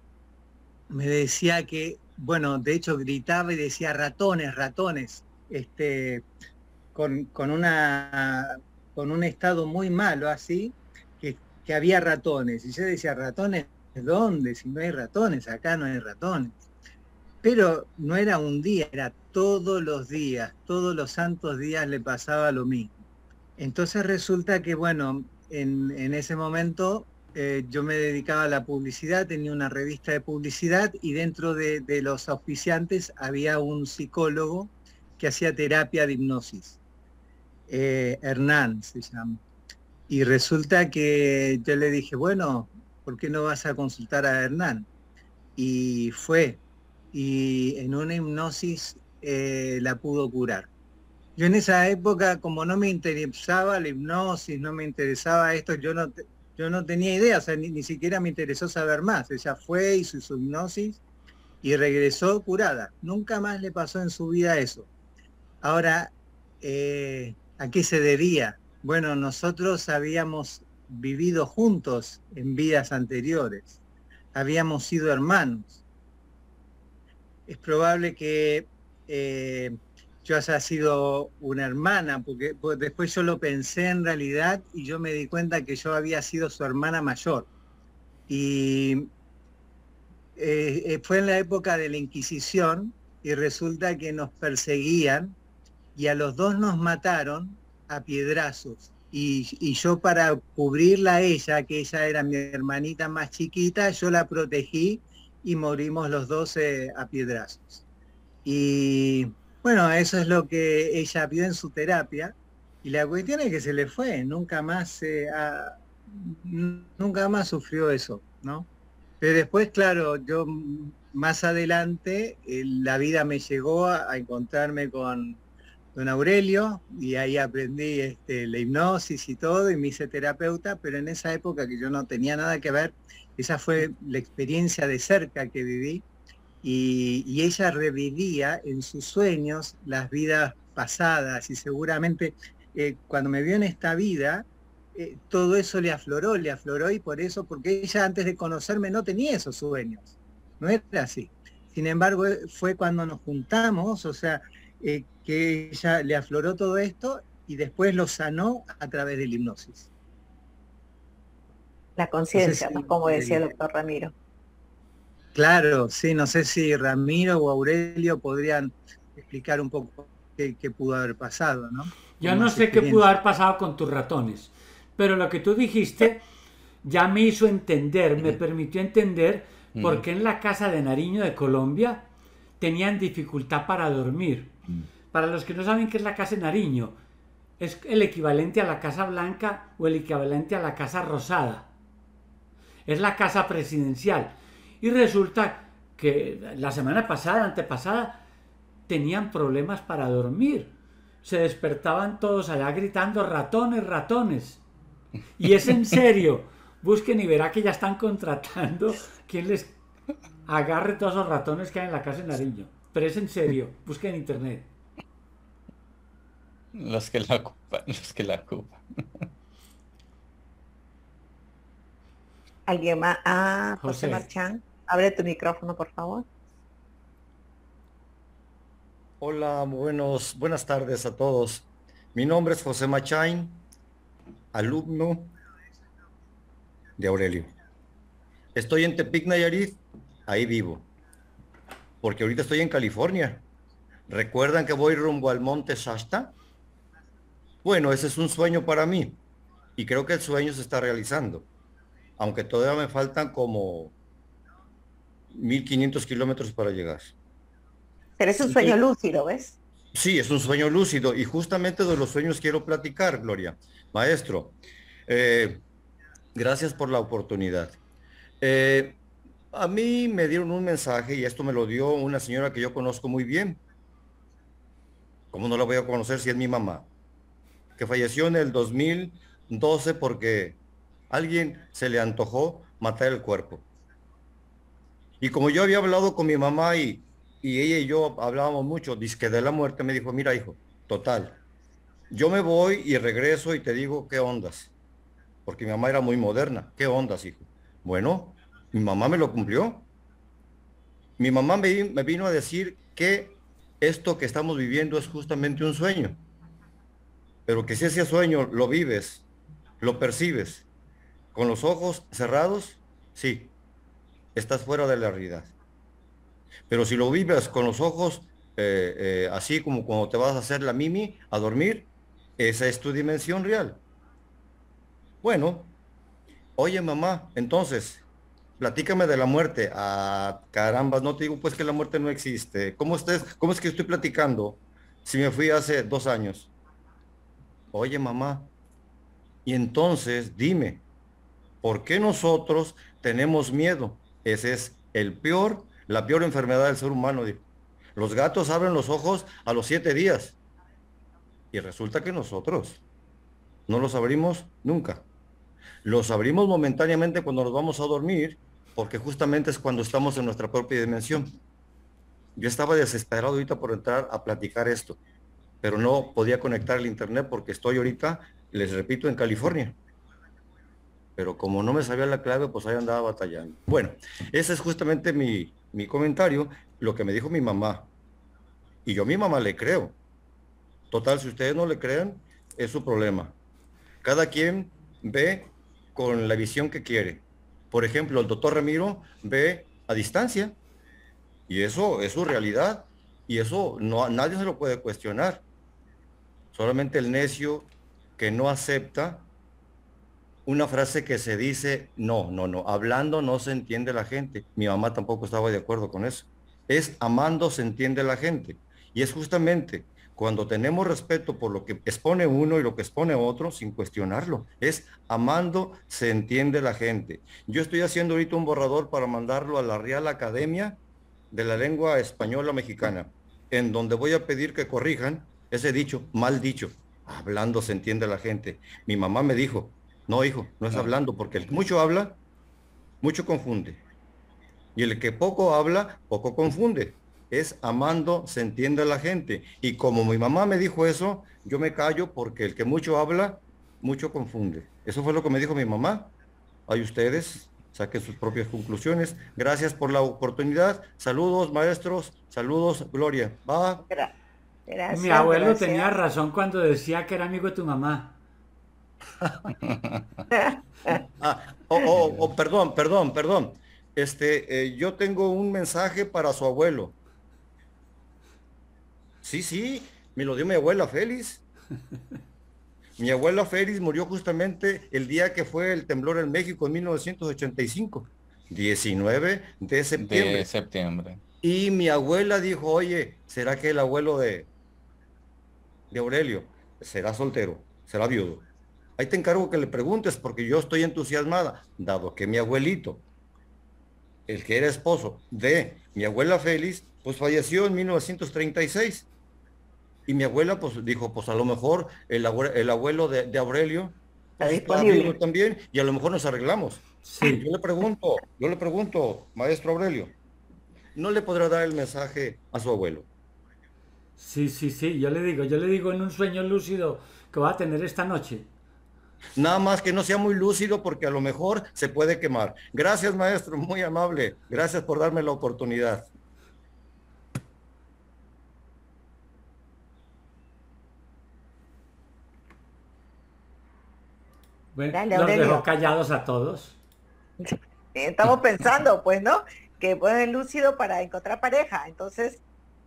me decía que bueno, de hecho gritaba y decía ratones, ratones, este, con, una, con un estado muy malo así, que, había ratones. Y yo decía, ratones, ¿dónde? Si no hay ratones, acá no hay ratones. Pero no era un día, era todos los días, todos los santos días le pasaba lo mismo. Entonces resulta que, bueno, en, en ese momento eh, yo me dedicaba a la publicidad, tenía una revista de publicidad y dentro de, los auspiciantes había un psicólogo que hacía terapia de hipnosis. Eh, Hernán se llama. Y resulta que yo le dije, bueno, ¿por qué no vas a consultar a Hernán? Y fue, y en una hipnosis eh, la pudo curar. Yo en esa época, como no me interesaba la hipnosis, no me interesaba esto, yo no, yo no tenía idea, ni, siquiera me interesó saber más. Ella fue, hizo su hipnosis y regresó curada. Nunca más le pasó en su vida eso. Ahora, eh, ¿a qué se debía? Bueno, nosotros habíamos vivido juntos en vidas anteriores, habíamos sido hermanos. Es probable que eh, yo haya sido una hermana, porque pues, después yo lo pensé en realidad y yo me di cuenta que yo había sido su hermana mayor. Y eh, eh, fue en la época de la Inquisición y resulta que nos perseguían y a los dos nos mataron a piedrazos. Y, y, yo para cubrirla a ella, que ella era mi hermanita más chiquita, yo la protegí y morimos los dos eh, a piedrazos. Y bueno, eso es lo que ella vio en su terapia. Y la cuestión es que se le fue, nunca más, eh, nunca más sufrió eso, ¿no? Pero después, claro, yo más adelante, eh, la vida me llegó a, encontrarme con don Aurelio y ahí aprendí este, la hipnosis y todo y me hice terapeuta, pero en esa época que yo no tenía nada que ver, esa fue la experiencia de cerca que viví y, ella revivía en sus sueños las vidas pasadas y seguramente eh, cuando me vio en esta vida, eh, todo eso le afloró, le afloró y por eso, porque ella antes de conocerme no tenía esos sueños, no era así. Sin embargo, eh, fue cuando nos juntamos, o sea, que ella le afloró todo esto y después lo sanó a través de la hipnosis. La conciencia, como decía el doctor Ramiro. Claro, sí, no sé si Ramiro o Aurelio podrían explicar un poco qué, pudo haber pasado, ¿no? Yo no sé qué pudo haber pasado con tus ratones, pero lo que tú dijiste ya me hizo entender, me permitió entender por qué en la casa de Nariño de Colombia tenían dificultad para dormir. Para los que no saben qué es la casa de Nariño, es el equivalente a la Casa Blanca o el equivalente a la Casa Rosada. Es la casa presidencial y resulta que la semana pasada, antepasada, tenían problemas para dormir. Se despertaban todos allá gritando ratones, ratones. Y es en serio. Busquen y verá que ya están contratando quien les agarre todos los ratones que hay en la casa de Nariño. Pero es en serio. Busquen en internet. Los que la ocupan, los que la ocupan. ¿Alguien más? Ah, José Marchán. Abre tu micrófono, por favor. Hola, buenos, buenas tardes a todos. Mi nombre es José Machain, alumno de Aurelio. Estoy en Tepic, Nayarit, ahí vivo, porque ahorita estoy en California. ¿Recuerdan que voy rumbo al monte Shasta? Bueno, ese es un sueño para mí y creo que el sueño se está realizando, aunque todavía me faltan como 1500 kilómetros para llegar. Pero es un sueño lúcido, ¿ves? Sí, es un sueño lúcido y justamente de los sueños quiero platicar, Gloria. Maestro, eh, gracias por la oportunidad. Eh, a mí me dieron un mensaje y esto me lo dio una señora que yo conozco muy bien. ¿Cómo no la voy a conocer si es mi mamá? Que falleció en el 2012 porque alguien se le antojó matar el cuerpo. Y como yo había hablado con mi mamá y, ella y yo hablábamos mucho, disque de la muerte, me dijo, mira hijo, total, yo me voy y regreso y te digo, ¿qué ondas? Porque mi mamá era muy moderna, ¿qué ondas, hijo? Bueno, mi mamá me lo cumplió. Mi mamá me, me vino a decir que esto que estamos viviendo es justamente un sueño. Pero que si ese sueño lo vives, lo percibes, con los ojos cerrados, sí, estás fuera de la realidad. Pero si lo vivas con los ojos, eh, eh, así como cuando te vas a hacer la mimi a dormir, esa es tu dimensión real. Bueno, oye mamá, entonces, platícame de la muerte. Ah, caramba, no te digo pues que la muerte no existe. ¿Cómo, estés, cómo es que estoy platicando si me fui hace dos años? Oye mamá, y entonces dime, ¿por qué nosotros tenemos miedo? Ese es el peor, la peor enfermedad del ser humano. Los gatos abren los ojos a los siete días. Y resulta que nosotros no los abrimos nunca. Los abrimos momentáneamente cuando nos vamos a dormir, porque justamente es cuando estamos en nuestra propia dimensión. Yo estaba desesperado ahorita por entrar a platicar esto, pero no podía conectar el internet porque estoy ahorita, les repito, en California pero como no me sabía la clave, pues ahí andaba batallando. Bueno, ese es justamente mi, comentario, lo que me dijo mi mamá. Y yo a mi mamá le creo. Total, si ustedes no le creen, es su problema. Cada quien ve con la visión que quiere. Por ejemplo, el doctor Ramiro ve a distancia. Y eso es su realidad. Y eso nadie se lo puede cuestionar. Solamente el necio que no acepta una frase que se dice, no, no, no, hablando no se entiende la gente. Mi mamá tampoco estaba de acuerdo con eso. Es amando se entiende la gente. Y es justamente cuando tenemos respeto por lo que expone uno y lo que expone otro sin cuestionarlo. Es amando se entiende la gente. Yo estoy haciendo ahorita un borrador para mandarlo a la Real Academia de la Lengua Española Mexicana, en donde voy a pedir que corrijan ese dicho, mal dicho. Hablando se entiende la gente. Mi mamá me dijo, no, hijo, no es ah. hablando, porque el que mucho habla, mucho confunde. Y el que poco habla, poco confunde. Es amando, se entiende a la gente. Y como mi mamá me dijo eso, yo me callo porque el que mucho habla, mucho confunde. Eso fue lo que me dijo mi mamá. Hay ustedes, saquen sus propias conclusiones. Gracias por la oportunidad. Saludos, maestros. Saludos, Gloria. Gracias. Mi abuelo tenía razón cuando decía que era amigo de tu mamá. Ah, oh, oh, oh, perdón, perdón, perdón. Este, eh, yo tengo un mensaje para su abuelo. Sí, sí, me lo dio mi abuela Félix. Mi abuela Félix murió justamente el día que fue el temblor en México en 1985, 19 de septiembre. De septiembre. Y mi abuela dijo, oye, ¿será que el abuelo de, de Aurelio será soltero, será viudo? Ahí te encargo que le preguntes porque yo estoy entusiasmada, dado que mi abuelito, el que era esposo de mi abuela Félix, pues falleció en 1936. Y mi abuela pues dijo, pues a lo mejor el, abuelo, de, Aurelio está pues, también y a lo mejor nos arreglamos. Sí. Yo le pregunto, yo le pregunto, maestro Aurelio, ¿no le podrá dar el mensaje a su abuelo? Sí, sí, sí, yo le digo, yo le digo en un sueño lúcido que va a tener esta noche. Nada más que no sea muy lúcido porque a lo mejor se puede quemar. Gracias, maestro, muy amable. Gracias por darme la oportunidad. Bueno, Dale, dejó callados a todos. Estamos pensando, pues, ¿no? Que puede ser lúcido para encontrar pareja. Entonces,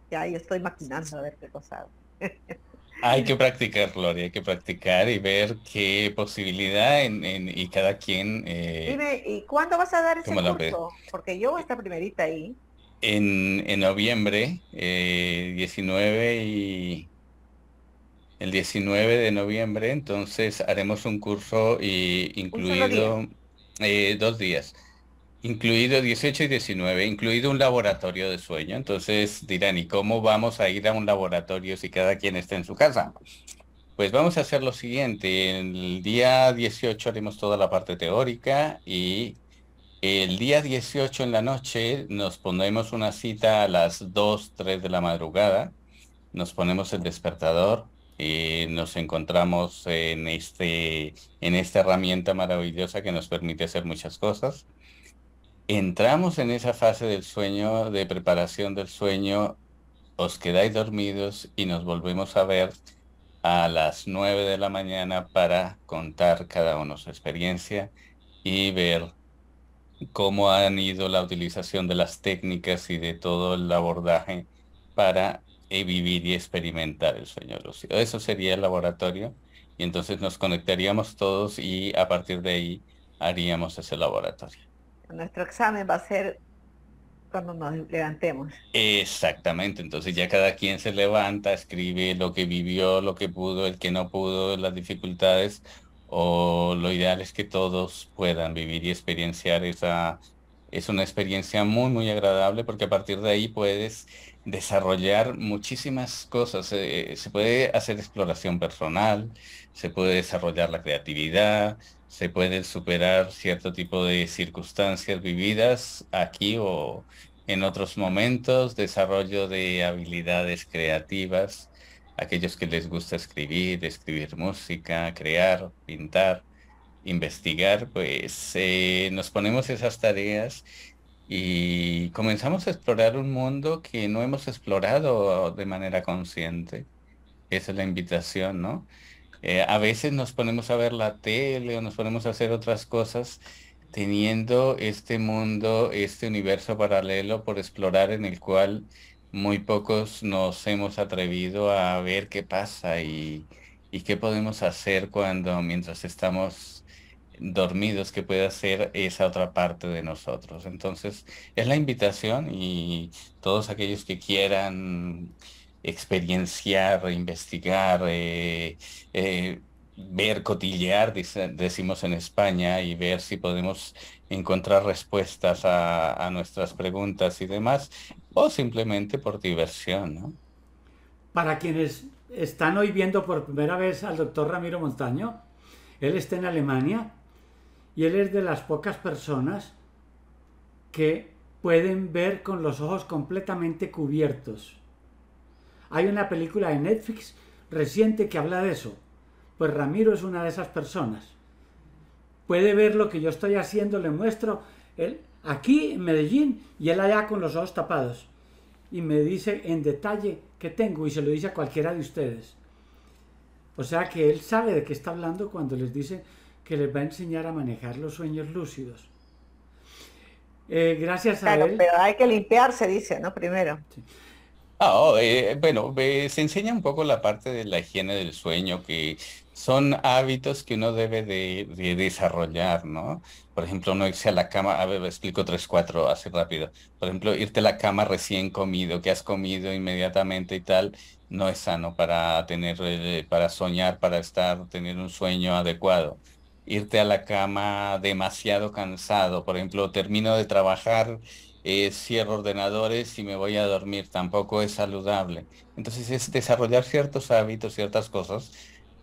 ya ahí estoy maquinando a ver qué cosa. Hay que practicar, Gloria, hay que practicar y ver qué posibilidad y cada quien... Eh, Dime, ¿y cuándo vas a dar ese curso? Porque yo voy a estar primerita ahí. En, noviembre, 19 eh, y... El 19 de noviembre, entonces haremos un curso y incluido eh, dos días. Incluido 18 y 19, incluido un laboratorio de sueño. Entonces dirán, ¿y cómo vamos a ir a un laboratorio si cada quien está en su casa? Pues vamos a hacer lo siguiente. El día 18 haremos toda la parte teórica y el día 18 en la noche nos ponemos una cita a las 2, 3 de la madrugada. Nos ponemos el despertador y nos encontramos en, este, en esta herramienta maravillosa que nos permite hacer muchas cosas entramos en esa fase del sueño, de preparación del sueño, os quedáis dormidos y nos volvemos a ver a las 9 de la mañana para contar cada uno su experiencia y ver cómo han ido la utilización de las técnicas y de todo el abordaje para eh, vivir y experimentar el sueño lúcido. Eso sería el laboratorio y entonces nos conectaríamos todos y a partir de ahí haríamos ese laboratorio nuestro examen va a ser cuando nos levantemos. Exactamente, entonces ya cada quien se levanta, escribe lo que vivió, lo que pudo, el que no pudo, las dificultades, o lo ideal es que todos puedan vivir y experienciar esa... Es una experiencia muy, muy agradable porque a partir de ahí puedes desarrollar muchísimas cosas. Eh, eh, se puede hacer exploración personal, se puede desarrollar la creatividad, se puede superar cierto tipo de circunstancias vividas aquí o en otros momentos, desarrollo de habilidades creativas, aquellos que les gusta escribir, escribir música, crear, pintar, investigar, pues eh, nos ponemos esas tareas y comenzamos a explorar un mundo que no hemos explorado de manera consciente. Esa es la invitación, ¿no? Eh, a veces nos ponemos a ver la tele o nos ponemos a hacer otras cosas teniendo este mundo, este universo paralelo por explorar en el cual muy pocos nos hemos atrevido a ver qué pasa y, qué podemos hacer cuando mientras estamos dormidos que puede hacer esa otra parte de nosotros. Entonces, es la invitación y todos aquellos que quieran experienciar, investigar, eh, eh, ver, cotillear, decimos en España, y ver si podemos encontrar respuestas a, nuestras preguntas y demás, o simplemente por diversión. Para quienes están hoy viendo por primera vez al doctor Ramiro Montaño, él está en Alemania y él es de las pocas personas que pueden ver con los ojos completamente cubiertos hay una película de Netflix reciente que habla de eso. Pues Ramiro es una de esas personas. Puede ver lo que yo estoy haciendo, le muestro él aquí en Medellín y él allá con los ojos tapados. Y me dice en detalle qué tengo y se lo dice a cualquiera de ustedes. O sea que él sabe de qué está hablando cuando les dice que les va a enseñar a manejar los sueños lúcidos. Eh, gracias a Pero hay que limpiarse, dice, ¿no? Primero. Sí. Ah, oh, eh, eh, bueno, se enseña un poco la parte de la higiene del sueño, que son hábitos que uno debe de, desarrollar, ¿no? Por ejemplo, no irse a la cama, a ver, explico tres, cuatro, así rápido. Por ejemplo, irte a la cama recién comido, que has comido inmediatamente y tal, no es sano para tener, eh, para soñar, para estar, tener un sueño adecuado. Irte a la cama demasiado cansado, por ejemplo, termino de trabajar eh, cierro ordenadores y me voy a dormir, tampoco es saludable. Entonces es desarrollar ciertos hábitos, ciertas cosas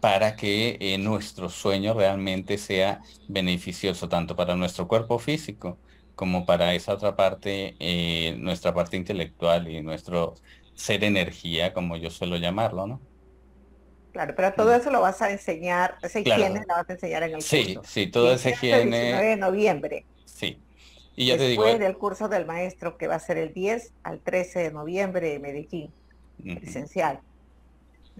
para que eh, nuestro sueño realmente sea beneficioso tanto para nuestro cuerpo físico como para esa otra parte, eh, nuestra parte intelectual y nuestro ser energía, como yo suelo llamarlo, ¿no? Claro, pero todo mm. eso lo vas a enseñar, esa higiene vas a enseñar en el curso. Sí, sí, todo ese higiene. de noviembre. Y ya Después te digo, eh, del curso del maestro que va a ser el 10 al 13 de noviembre en Medellín, presencial.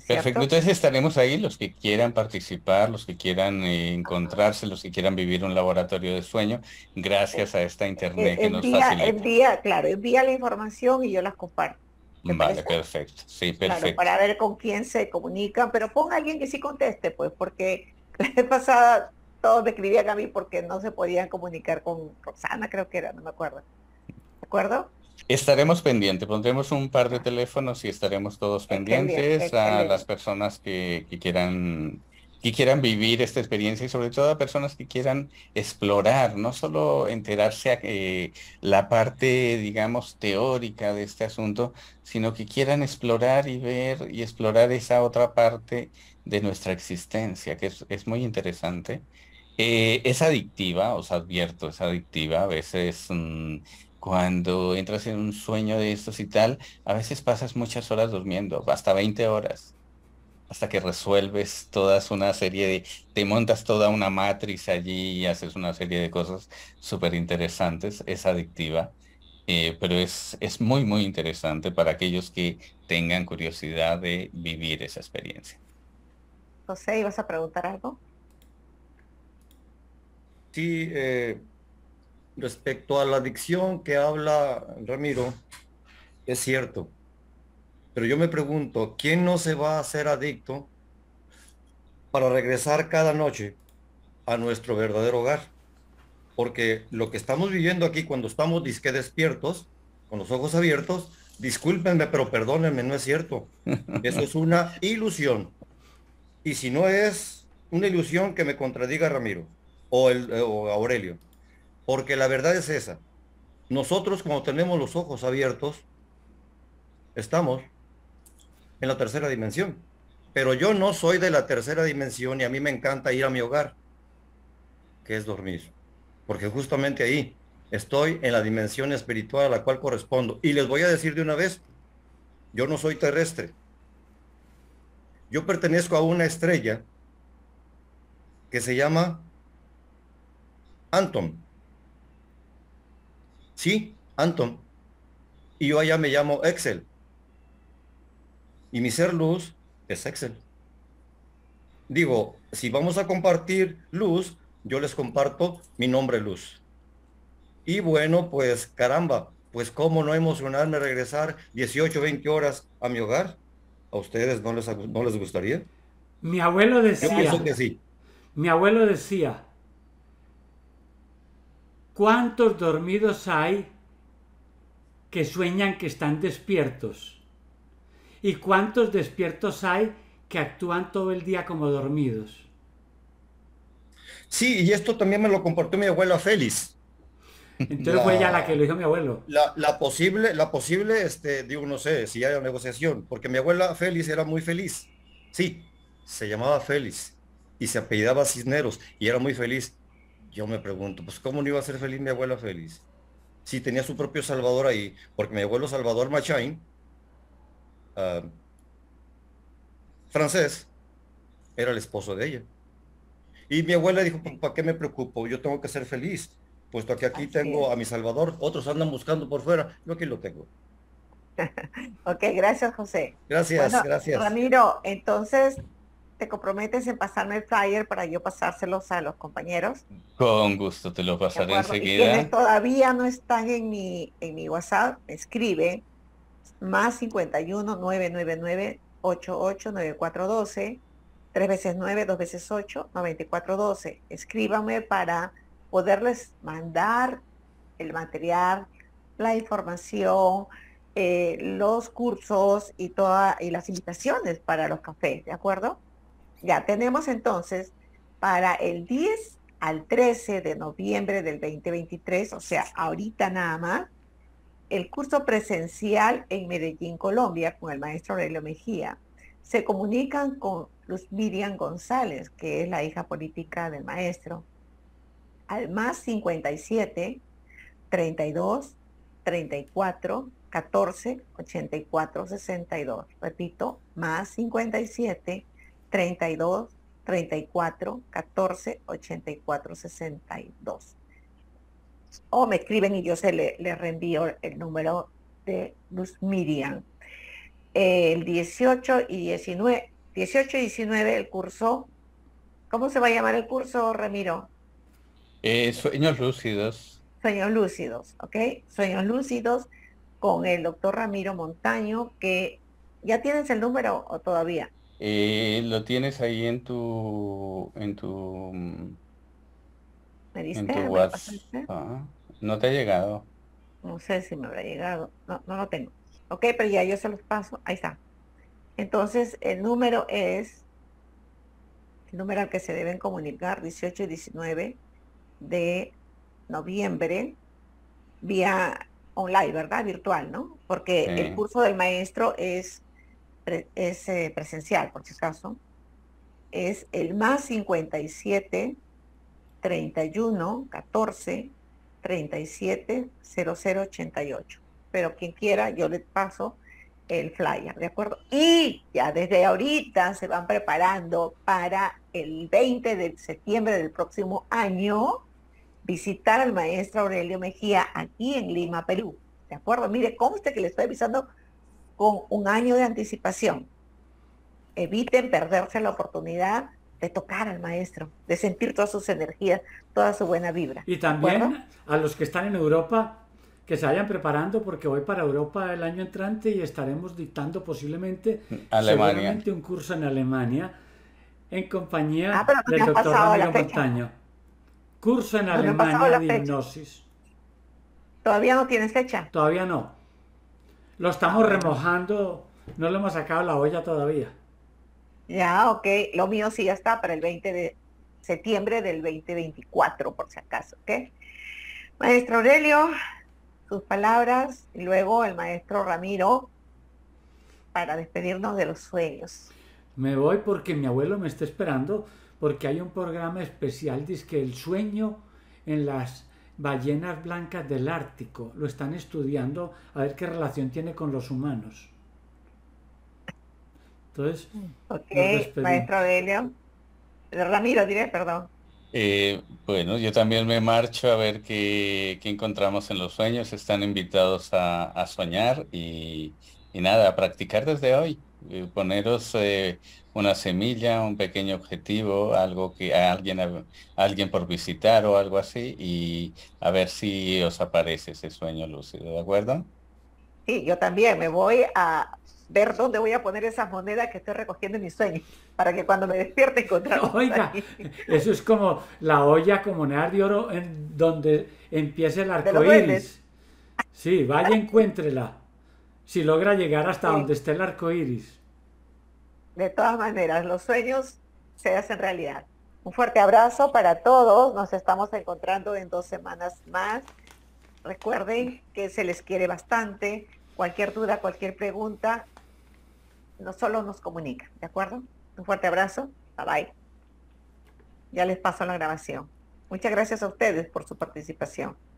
Perfecto, entonces estaremos ahí los que quieran participar, los que quieran eh, encontrarse, los que quieran vivir un laboratorio de sueño, gracias a esta internet que envía, nos facilita. Envía, claro, envía la información y yo las comparto. Vale, perfecto, sí, perfecto. para ver con quién se comunican, pero pon alguien que sí conteste, pues, porque la vez pasada todos me escribían a mí porque no se podían comunicar con Rosana, creo que era, no me acuerdo. ¿De acuerdo? Estaremos pendientes, pondremos un par de teléfonos y estaremos todos pendientes a las personas que, quieran que quieran vivir esta experiencia y sobre todo a personas que quieran explorar, no solo enterarse a eh, la parte, digamos, teórica de este asunto, sino que quieran explorar y ver y explorar esa otra parte de nuestra existencia, que es, es muy interesante eh, es adictiva, os advierto, es adictiva. A veces mm, cuando entras en un sueño de estos y tal, a veces pasas muchas horas durmiendo, hasta 20 horas, hasta que resuelves todas una serie de, te montas toda una matriz allí y haces una serie de cosas súper interesantes. Es adictiva, eh, pero es, es muy, muy interesante para aquellos que tengan curiosidad de vivir esa experiencia. José, ¿ibas a preguntar algo? Sí, eh, respecto a la adicción que habla Ramiro, es cierto. Pero yo me pregunto, ¿quién no se va a hacer adicto para regresar cada noche a nuestro verdadero hogar? Porque lo que estamos viviendo aquí cuando estamos disque despiertos, con los ojos abiertos, discúlpenme, pero perdónenme, no es cierto. Eso es una ilusión. Y si no es una ilusión que me contradiga Ramiro o, el, eh, o Aurelio. Porque la verdad es esa. Nosotros como tenemos los ojos abiertos, estamos en la tercera dimensión. Pero yo no soy de la tercera dimensión y a mí me encanta ir a mi hogar, que es dormir. Porque justamente ahí estoy en la dimensión espiritual a la cual correspondo. Y les voy a decir de una vez, yo no soy terrestre. Yo pertenezco a una estrella que se llama Anton. Sí, Anton. Y yo allá me llamo Excel. Y mi ser luz es Excel. Digo, si vamos a compartir luz, yo les comparto mi nombre luz. Y bueno, pues caramba, pues cómo no emocionarme regresar 18, 20 horas a mi hogar. ¿A ustedes no les, no les gustaría? Mi abuelo decía. Yo que sí. Mi abuelo decía, ¿Cuántos dormidos hay que sueñan que están despiertos? ¿Y cuántos despiertos hay que actúan todo el día como dormidos? Sí, y esto también me lo comportó mi abuela Félix. Entonces fue ella la que lo dijo mi abuelo. La, posible, la posible, este, digo, no sé, si hay negociación, porque mi abuela Félix era muy feliz. Sí, se llamaba Félix y se apellidaba Cisneros y era muy feliz yo me pregunto, pues ¿cómo no iba a ser feliz mi abuela feliz? Si tenía su propio Salvador ahí, porque mi abuelo Salvador Machain, ah, francés, era el esposo de ella. Y mi abuela dijo, pues, ¿para qué me preocupo? Yo tengo que ser feliz, puesto que aquí tengo a mi Salvador, otros andan buscando por fuera, yo aquí lo tengo. ok, gracias José. Gracias, gracias. Ramiro, entonces te comprometes en pasarme el flyer para yo pasárselos a los compañeros. Con gusto, te lo pasaré enseguida. Si todavía no están en mi, en mi WhatsApp, escribe más 51 999 88 9412 3 veces 9, dos veces 8, 9412. Escríbame para poderles mandar el material, la información, eh, los cursos y, toda, y las invitaciones para los cafés, ¿de acuerdo? Ya tenemos entonces para el 10 al 13 de noviembre del 2023, o sea, ahorita nada más, el curso presencial en Medellín, Colombia, con el maestro Aurelio Mejía. Se comunican con Luz Miriam González, que es la hija política del maestro, al más 57 32 34 14 84 62. Repito, más 57 32 34 14 84 62. O me escriben y yo se le, le reenvío el número de Luz Miriam. El 18 y 19, 18 y 19 el curso. ¿Cómo se va a llamar el curso, Ramiro? Eh, sueños lúcidos. Sueños lúcidos, ¿ok? Sueños lúcidos con el doctor Ramiro Montaño, que ya tienes el número o todavía. Eh, lo tienes ahí en tu en tu mm, en tu WhatsApp. No te ha llegado. No sé si me habrá llegado. No, no lo tengo. Ok, pero ya yo se los paso. Ahí está. Entonces, el número es el número al que se deben comunicar 18 y 19 de noviembre vía online, ¿verdad? Virtual, ¿no? Porque el curso del maestro es eh, presencial, por si acaso, es el más 57 31 14 37 0088. Pero quien quiera, yo le paso el flyer, ¿de acuerdo? Y ya desde ahorita se van preparando para el 20 de septiembre del próximo año visitar al maestro Aurelio Mejía aquí en Lima, Perú. ¿De acuerdo? Mire, conste que le estoy avisando con un año de anticipación. Eviten perderse la oportunidad de tocar al maestro, de sentir todas sus energías, toda su buena vibra. Y también a los que están en Europa, que se vayan preparando porque voy para Europa el año entrante y estaremos dictando posiblemente seguramente un curso en Alemania en compañía ah, del doctor Ramiro Montaño. Curso en Alemania de hipnosis. ¿Todavía no tienes fecha? Todavía no. Lo estamos remojando, no le hemos sacado la olla todavía. Ya, ok. Lo mío sí ya está para el 20 de septiembre del 2024, por si acaso, ¿ok? Maestro Aurelio, sus palabras, y luego el maestro Ramiro, para despedirnos de los sueños. Me voy porque mi abuelo me está esperando, porque hay un programa especial, dice que el sueño en las ballenas blancas del Ártico. Lo están estudiando a ver qué relación tiene con los humanos. Entonces, ok, maestro eh, Ramiro, diré, perdón. Eh, bueno, yo también me marcho a ver qué, encontramos en los sueños. Están invitados a, soñar y, y nada, a practicar desde hoy poneros una semilla, un pequeño objetivo, algo que a alguien, alguien por visitar o algo así, y a ver si os aparece ese sueño lúcido, ¿de acuerdo? Sí, yo también me voy a ver dónde voy a poner esas monedas que estoy recogiendo en mi sueño, para que cuando me despierte encontrar Oiga, eso es como la olla comunal de oro en donde empieza el arco iris. Sí, vaya, encuéntrela si logra llegar hasta donde esté el arco iris. De todas maneras, los sueños se hacen realidad. Un fuerte abrazo para todos. Nos estamos encontrando en dos semanas más. Recuerden que se les quiere bastante. Cualquier duda, cualquier pregunta, no solo nos comunica. ¿de acuerdo? Un fuerte abrazo. Bye bye. Ya les paso la grabación. Muchas gracias a ustedes por su participación.